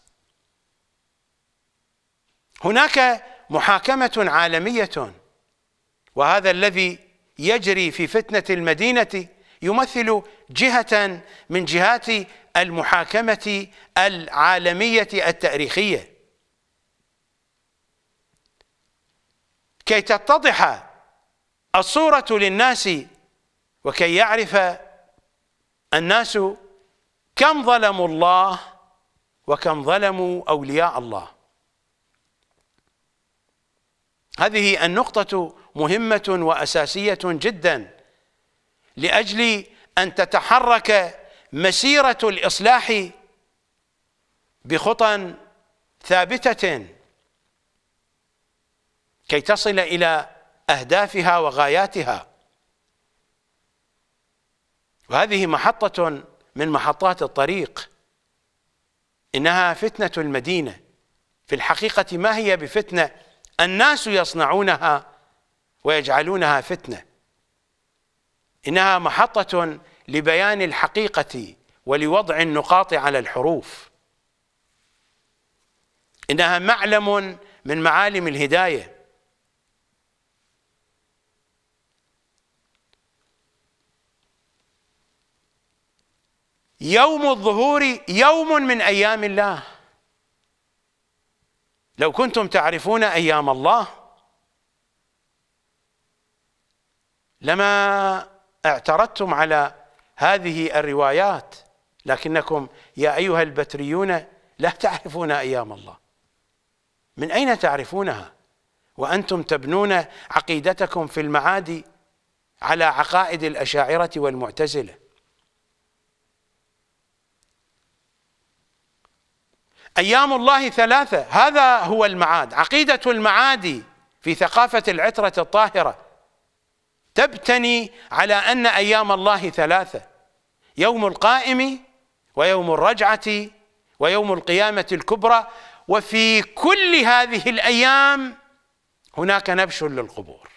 هناك محاكمة عالمية وهذا الذي يجري في فتنة المدينة يمثل جهة من جهات المحاكمة العالمية التاريخية كي تتضح الصورة للناس وكي يعرف الناس كم ظلموا الله وكم ظلموا أولياء الله هذه النقطة مهمة وأساسية جدا لأجل أن تتحرك مسيرة الإصلاح بخطى ثابتة كي تصل إلى أهدافها وغاياتها وهذه محطة من محطات الطريق إنها فتنة المدينة في الحقيقة ما هي بفتنة الناس يصنعونها ويجعلونها فتنة إنها محطة لبيان الحقيقة ولوضع النقاط على الحروف إنها معلم من معالم الهداية يوم الظهور يوم من أيام الله لو كنتم تعرفون أيام الله لما اعترضتم على هذه الروايات لكنكم يا أيها البتريون لا تعرفون أيام الله من أين تعرفونها وأنتم تبنون عقيدتكم في المعادي على عقائد الأشاعرة والمعتزلة أيام الله ثلاثة هذا هو المعاد عقيدة المعادي في ثقافة العترة الطاهرة تبتني على أن أيام الله ثلاثة يوم القائم ويوم الرجعة ويوم القيامة الكبرى وفي كل هذه الأيام هناك نبش للقبور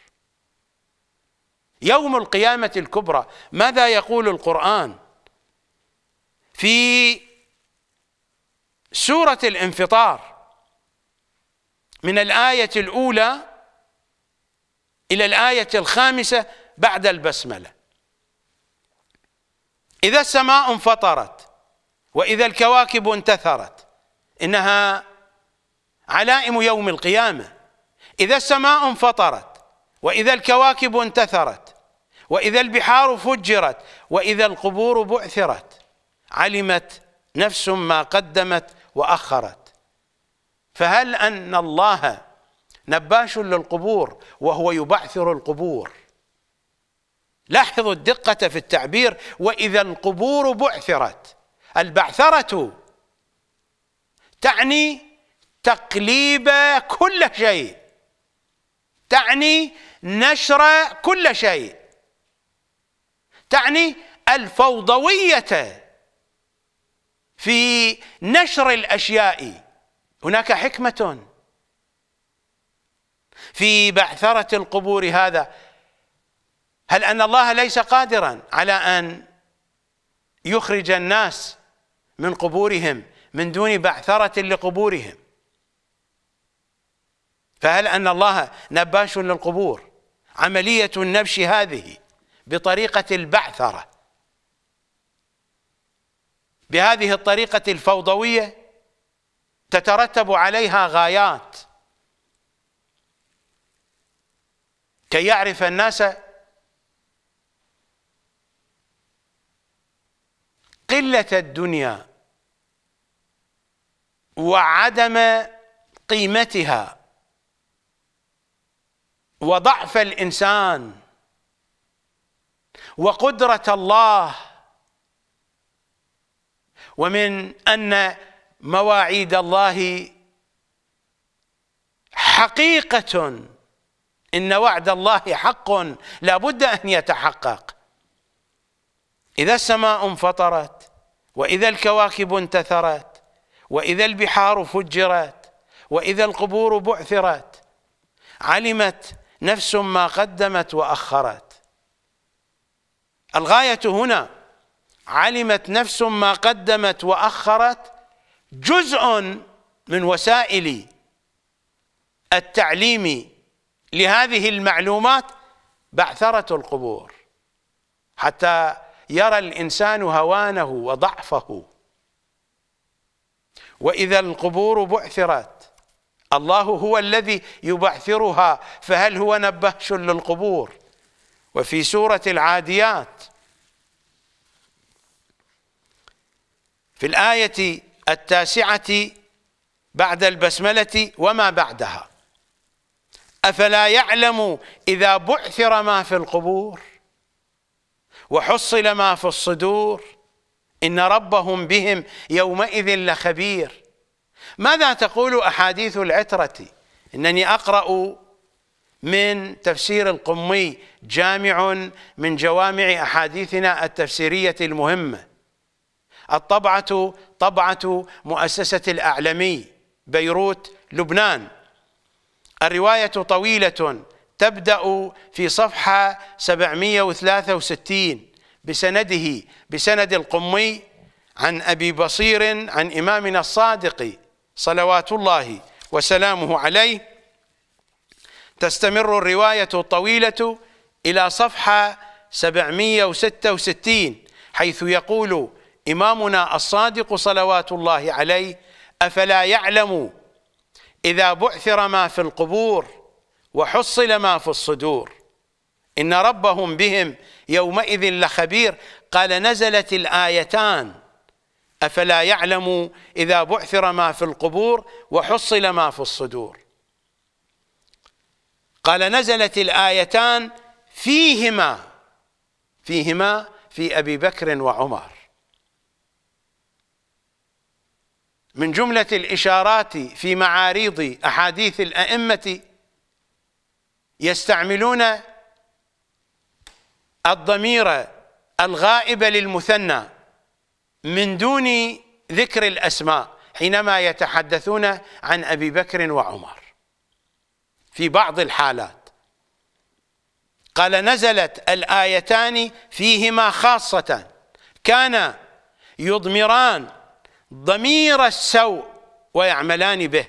يوم القيامة الكبرى ماذا يقول القرآن في سورة الانفطار من الآية الأولى إلى الآية الخامسة بعد البسملة إذا السماء انفطرت وإذا الكواكب انتثرت إنها علائم يوم القيامة إذا السماء انفطرت وإذا الكواكب انتثرت وإذا البحار فجرت وإذا القبور بعثرت علمت نفس ما قدمت وأخرت فهل أن الله نباش للقبور وهو يبعثر القبور لاحظوا الدقة في التعبير وإذا القبور بعثرت البعثرة تعني تقليب كل شيء تعني نشر كل شيء تعني الفوضوية في نشر الاشياء هناك حكمه في بعثره القبور هذا هل ان الله ليس قادرا على ان يخرج الناس من قبورهم من دون بعثره لقبورهم فهل ان الله نباش للقبور عمليه النبش هذه بطريقه البعثره بهذه الطريقة الفوضوية تترتب عليها غايات كي يعرف الناس قلة الدنيا وعدم قيمتها وضعف الإنسان وقدرة الله ومن أن مواعيد الله حقيقة إن وعد الله حق لا بد أن يتحقق إذا السماء انفطرت وإذا الكواكب انتثرت وإذا البحار فجرت وإذا القبور بعثرت علمت نفس ما قدمت وأخرت الغاية هنا علمت نفس ما قدمت وأخرت جزء من وسائل التعليم لهذه المعلومات بعثرة القبور حتى يرى الإنسان هوانه وضعفه وإذا القبور بعثرت الله هو الذي يبعثرها فهل هو نبهش للقبور وفي سورة العاديات في الآية التاسعة بعد البسملة وما بعدها أفلا يعلم إذا بعثر ما في القبور وحصل ما في الصدور إن ربهم بهم يومئذ لخبير ماذا تقول أحاديث العترة إنني أقرأ من تفسير القمي جامع من جوامع أحاديثنا التفسيرية المهمة الطبعة طبعة مؤسسة الأعلمي بيروت لبنان الرواية طويلة تبدأ في صفحة 763 بسنده بسند القمي عن أبي بصير عن إمامنا الصادق صلوات الله وسلامه عليه تستمر الرواية الطويلة إلى صفحة 766 حيث يقول إمامنا الصادق صلوات الله عليه أفلا يعلم إذا بعثر ما في القبور وحصل ما في الصدور إن ربهم بهم يومئذ لخبير قال نزلت الآيتان أفلا يعلم إذا بعثر ما في القبور وحصل ما في الصدور قال نزلت الآيتان فيهما فيهما في أبي بكر وعمر من جملة الإشارات في معاريض أحاديث الأئمة يستعملون الضمير الغائب للمثنى من دون ذكر الأسماء حينما يتحدثون عن أبي بكر وعمر في بعض الحالات قال نزلت الآيتان فيهما خاصة كان يضمران ضمير السوء ويعملان به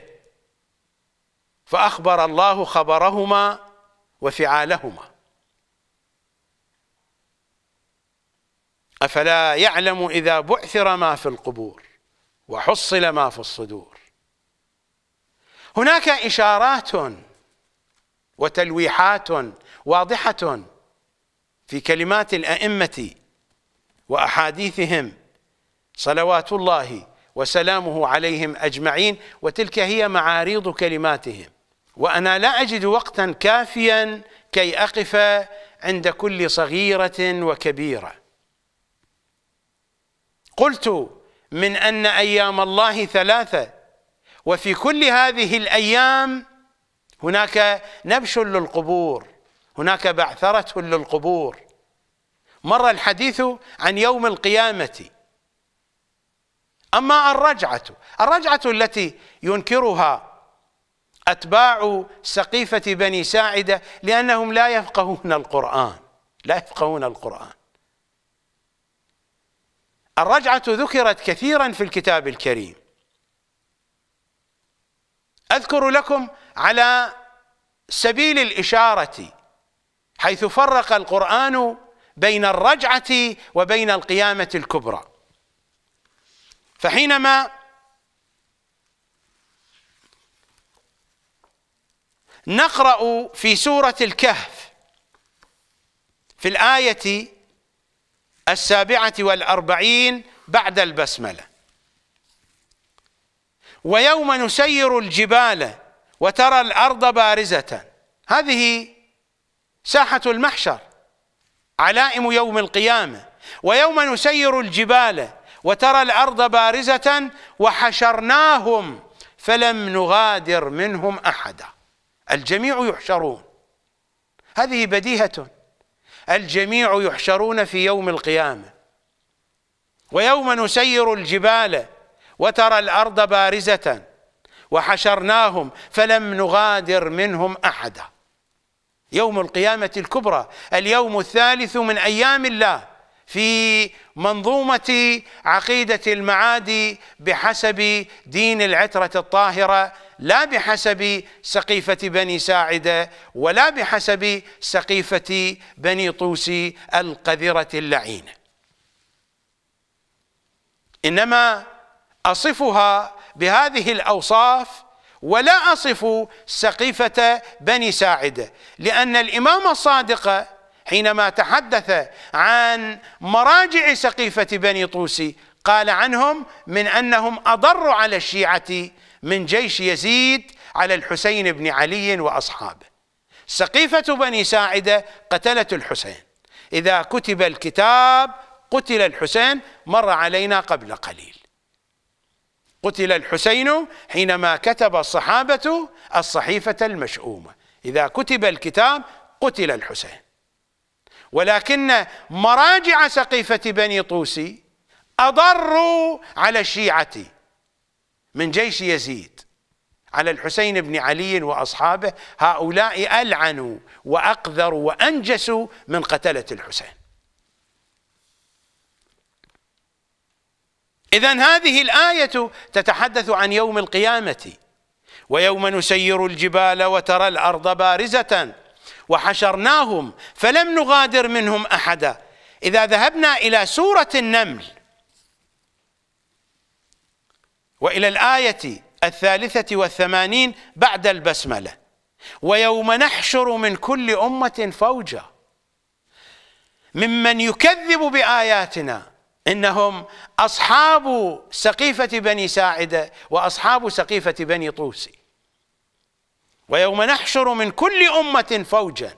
فأخبر الله خبرهما وفعالهما أفلا يعلم إذا بعثر ما في القبور وحصل ما في الصدور هناك إشارات وتلويحات واضحة في كلمات الأئمة وأحاديثهم صلوات الله وسلامه عليهم أجمعين وتلك هي معاريض كلماتهم وأنا لا أجد وقتا كافيا كي أقف عند كل صغيرة وكبيرة قلت من أن أيام الله ثلاثة وفي كل هذه الأيام هناك نبش للقبور هناك بعثرة للقبور مر الحديث عن يوم القيامة أما الرجعة الرجعة التي ينكرها أتباع سقيفة بني ساعدة لأنهم لا يفقهون القرآن لا يفقهون القرآن الرجعة ذكرت كثيرا في الكتاب الكريم أذكر لكم على سبيل الإشارة حيث فرق القرآن بين الرجعة وبين القيامة الكبرى فحينما نقرأ في سورة الكهف في الآية السابعة والأربعين بعد البسملة ويوم نسير الجبال وترى الأرض بارزة هذه ساحة المحشر علائم يوم القيامة ويوم نسير الجبال وترى الارض بارزه وحشرناهم فلم نغادر منهم احدا الجميع يحشرون هذه بديهه الجميع يحشرون في يوم القيامه ويوم نسير الجبال وترى الارض بارزه وحشرناهم فلم نغادر منهم احدا يوم القيامه الكبرى اليوم الثالث من ايام الله في منظومة عقيدة المعادي بحسب دين العترة الطاهرة لا بحسب سقيفة بني ساعدة ولا بحسب سقيفة بني طوسي القذرة اللعينة إنما أصفها بهذه الأوصاف ولا أصف سقيفة بني ساعدة لأن الإمام الصادق حينما تحدث عن مراجع سقيفة بني طوسي قال عنهم من أنهم أضروا على الشيعة من جيش يزيد على الحسين بن علي وأصحابه سقيفة بني ساعدة قتلت الحسين إذا كتب الكتاب قتل الحسين مر علينا قبل قليل قتل الحسين حينما كتب الصحابة الصحيفة المشؤومة إذا كتب الكتاب قتل الحسين ولكن مراجع سقيفة بني طوسي أضروا على الشيعة من جيش يزيد على الحسين بن علي وأصحابه هؤلاء ألعنوا وأقذروا وأنجسوا من قتلة الحسين إذا هذه الآية تتحدث عن يوم القيامة ويوم نسير الجبال وترى الأرض بارزة وحشرناهم فلم نغادر منهم احدا اذا ذهبنا الى سوره النمل والى الايه الثالثه والثمانين بعد البسمله ويوم نحشر من كل امه فوجا ممن يكذب باياتنا انهم اصحاب سقيفه بني ساعده واصحاب سقيفه بني طوسي ويوم نحشر من كل أمة فوجا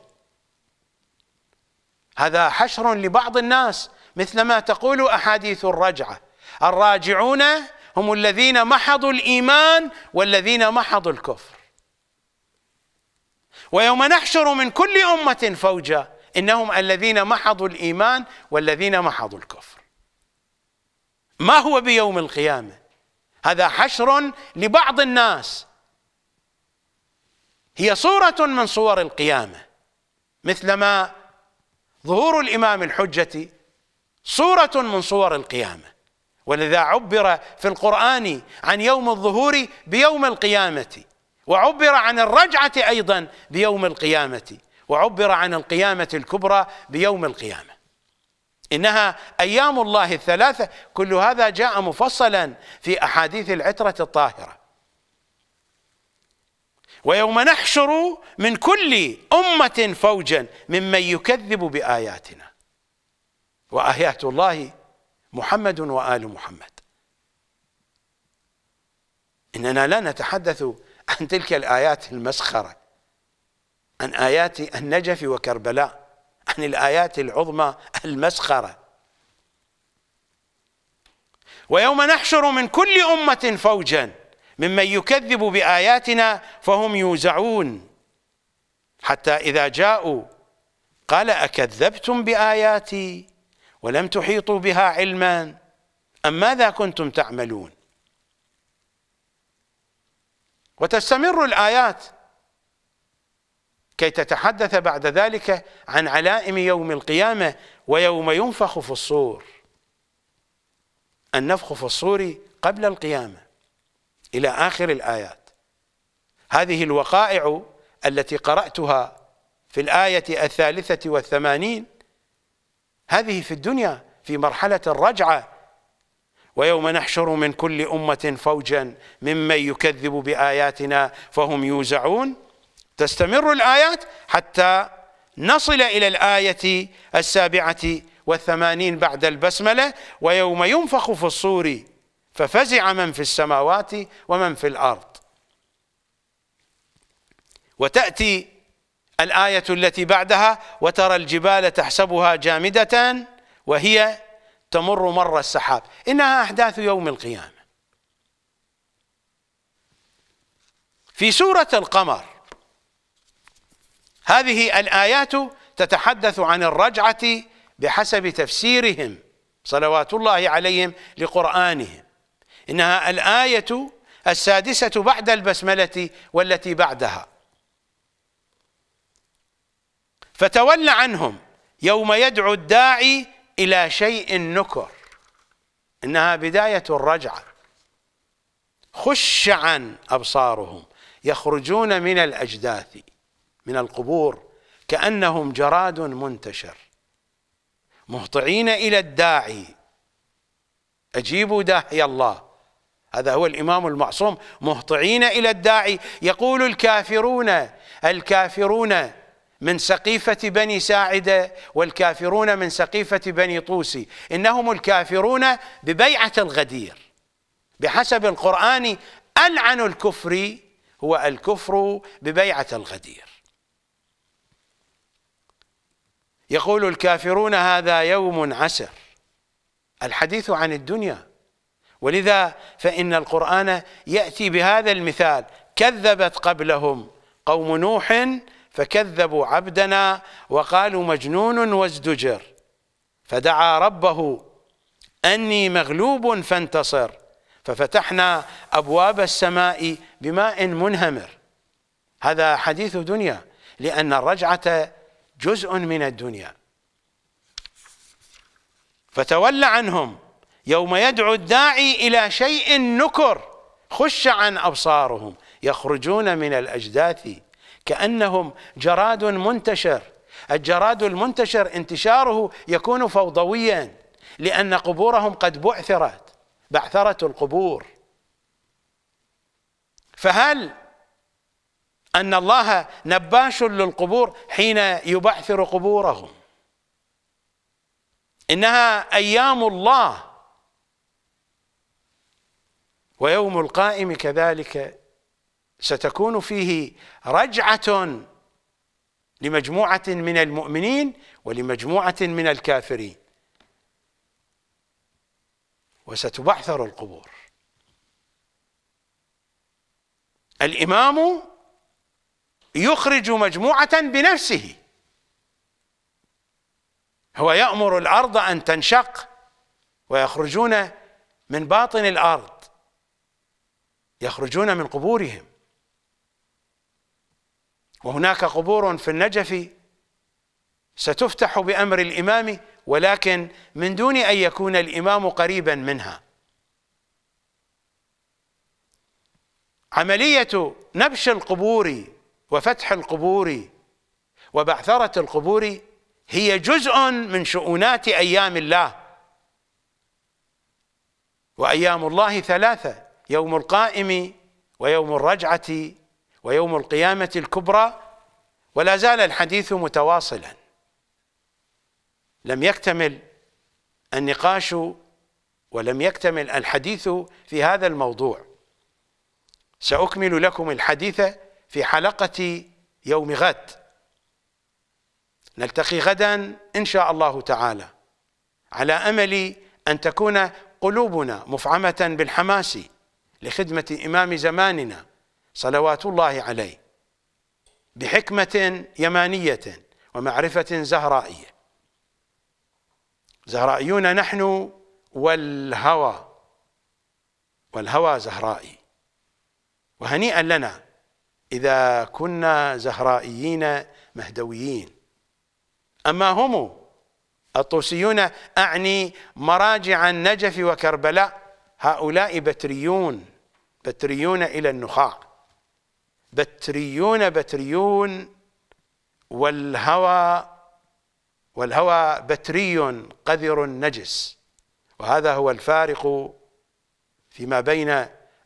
هذا حشر لبعض الناس مثلما تقول أحاديث الرجعة الراجعون هم الذين محضوا الإيمان والذين محضوا الكفر ويوم نحشر من كل أمة فوجا إنهم الذين محضوا الإيمان والذين محضوا الكفر ما هو بيوم القيامة هذا حشر لبعض الناس هي صورة من صور القيامة مثلما ظهور الإمام الحجة صورة من صور القيامة ولذا عبر في القرآن عن يوم الظهور بيوم القيامة وعبر عن الرجعة أيضا بيوم القيامة وعبر عن القيامة الكبرى بيوم القيامة إنها أيام الله الثلاثة كل هذا جاء مفصلا في أحاديث العترة الطاهرة ويوم نحشر من كل أمة فوجا ممن يكذب بآياتنا وآيات الله محمد وآل محمد إننا لا نتحدث عن تلك الآيات المسخرة عن آيات النجف وكربلاء عن الآيات العظمى المسخرة ويوم نحشر من كل أمة فوجاً ممن يكذب بآياتنا فهم يوزعون حتى إذا جاءوا قال أكذبتم بآياتي ولم تحيطوا بها علما أم ماذا كنتم تعملون وتستمر الآيات كي تتحدث بعد ذلك عن علائم يوم القيامة ويوم ينفخ في الصور النفخ في الصور قبل القيامة إلى آخر الآيات هذه الوقائع التي قرأتها في الآية الثالثة والثمانين هذه في الدنيا في مرحلة الرجعة ويوم نحشر من كل أمة فوجا ممن يكذب بآياتنا فهم يوزعون تستمر الآيات حتى نصل إلى الآية السابعة والثمانين بعد البسملة ويوم ينفخ في الصور ففزع من في السماوات ومن في الارض وتاتي الايه التي بعدها وترى الجبال تحسبها جامده وهي تمر مر السحاب انها احداث يوم القيامه في سوره القمر هذه الايات تتحدث عن الرجعه بحسب تفسيرهم صلوات الله عليهم لقرانهم إنها الآية السادسة بعد البسملة والتي بعدها فتول عنهم يوم يدعو الداعي إلى شيء نكر إنها بداية الرجعة خش عن أبصارهم يخرجون من الأجداث من القبور كأنهم جراد منتشر مهطعين إلى الداعي أجيبوا داعي الله هذا هو الإمام المعصوم مهطعين إلى الداعي يقول الكافرون الكافرون من سقيفة بني ساعدة والكافرون من سقيفة بني طوسي إنهم الكافرون ببيعة الغدير بحسب القرآن ألعن الكفر هو الكفر ببيعة الغدير يقول الكافرون هذا يوم عسر الحديث عن الدنيا ولذا فإن القرآن يأتي بهذا المثال كذبت قبلهم قوم نوح فكذبوا عبدنا وقالوا مجنون وازدجر فدعا ربه أني مغلوب فانتصر ففتحنا أبواب السماء بماء منهمر هذا حديث دنيا لأن الرجعة جزء من الدنيا فتولى عنهم يوم يدعو الداعي إلى شيء نكر خش عن أبصارهم يخرجون من الأجداث كأنهم جراد منتشر الجراد المنتشر انتشاره يكون فوضويا لأن قبورهم قد بعثرت بعثرة القبور فهل أن الله نباش للقبور حين يبعثر قبورهم إنها أيام الله ويوم القائم كذلك ستكون فيه رجعة لمجموعة من المؤمنين ولمجموعة من الكافرين وستبعثر القبور الإمام يخرج مجموعة بنفسه هو يأمر الأرض أن تنشق ويخرجون من باطن الأرض يخرجون من قبورهم وهناك قبور في النجف ستفتح بامر الامام ولكن من دون ان يكون الامام قريبا منها عمليه نبش القبور وفتح القبور وبعثره القبور هي جزء من شؤونات ايام الله وايام الله ثلاثه يوم القائم ويوم الرجعة ويوم القيامة الكبرى ولا زال الحديث متواصلا لم يكتمل النقاش ولم يكتمل الحديث في هذا الموضوع سأكمل لكم الحديث في حلقة يوم غد نلتقي غدا إن شاء الله تعالى على أمل أن تكون قلوبنا مفعمة بالحماس لخدمة إمام زماننا صلوات الله عليه بحكمة يمانية ومعرفة زهرائية زهرائيون نحن والهوى والهوى زهرائي وهنيئا لنا إذا كنا زهرائيين مهدويين أما هم الطوسيون أعني مراجع النجف وكربلاء هؤلاء بتريون بتريون إلى النخاع بتريون بتريون والهوى والهوى بتري قذر نجس وهذا هو الفارق فيما بين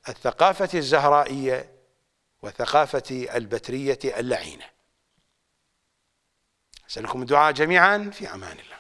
الثقافة الزهرائية وثقافة البترية اللعينة أسألكم الدعاء جميعا في أمان الله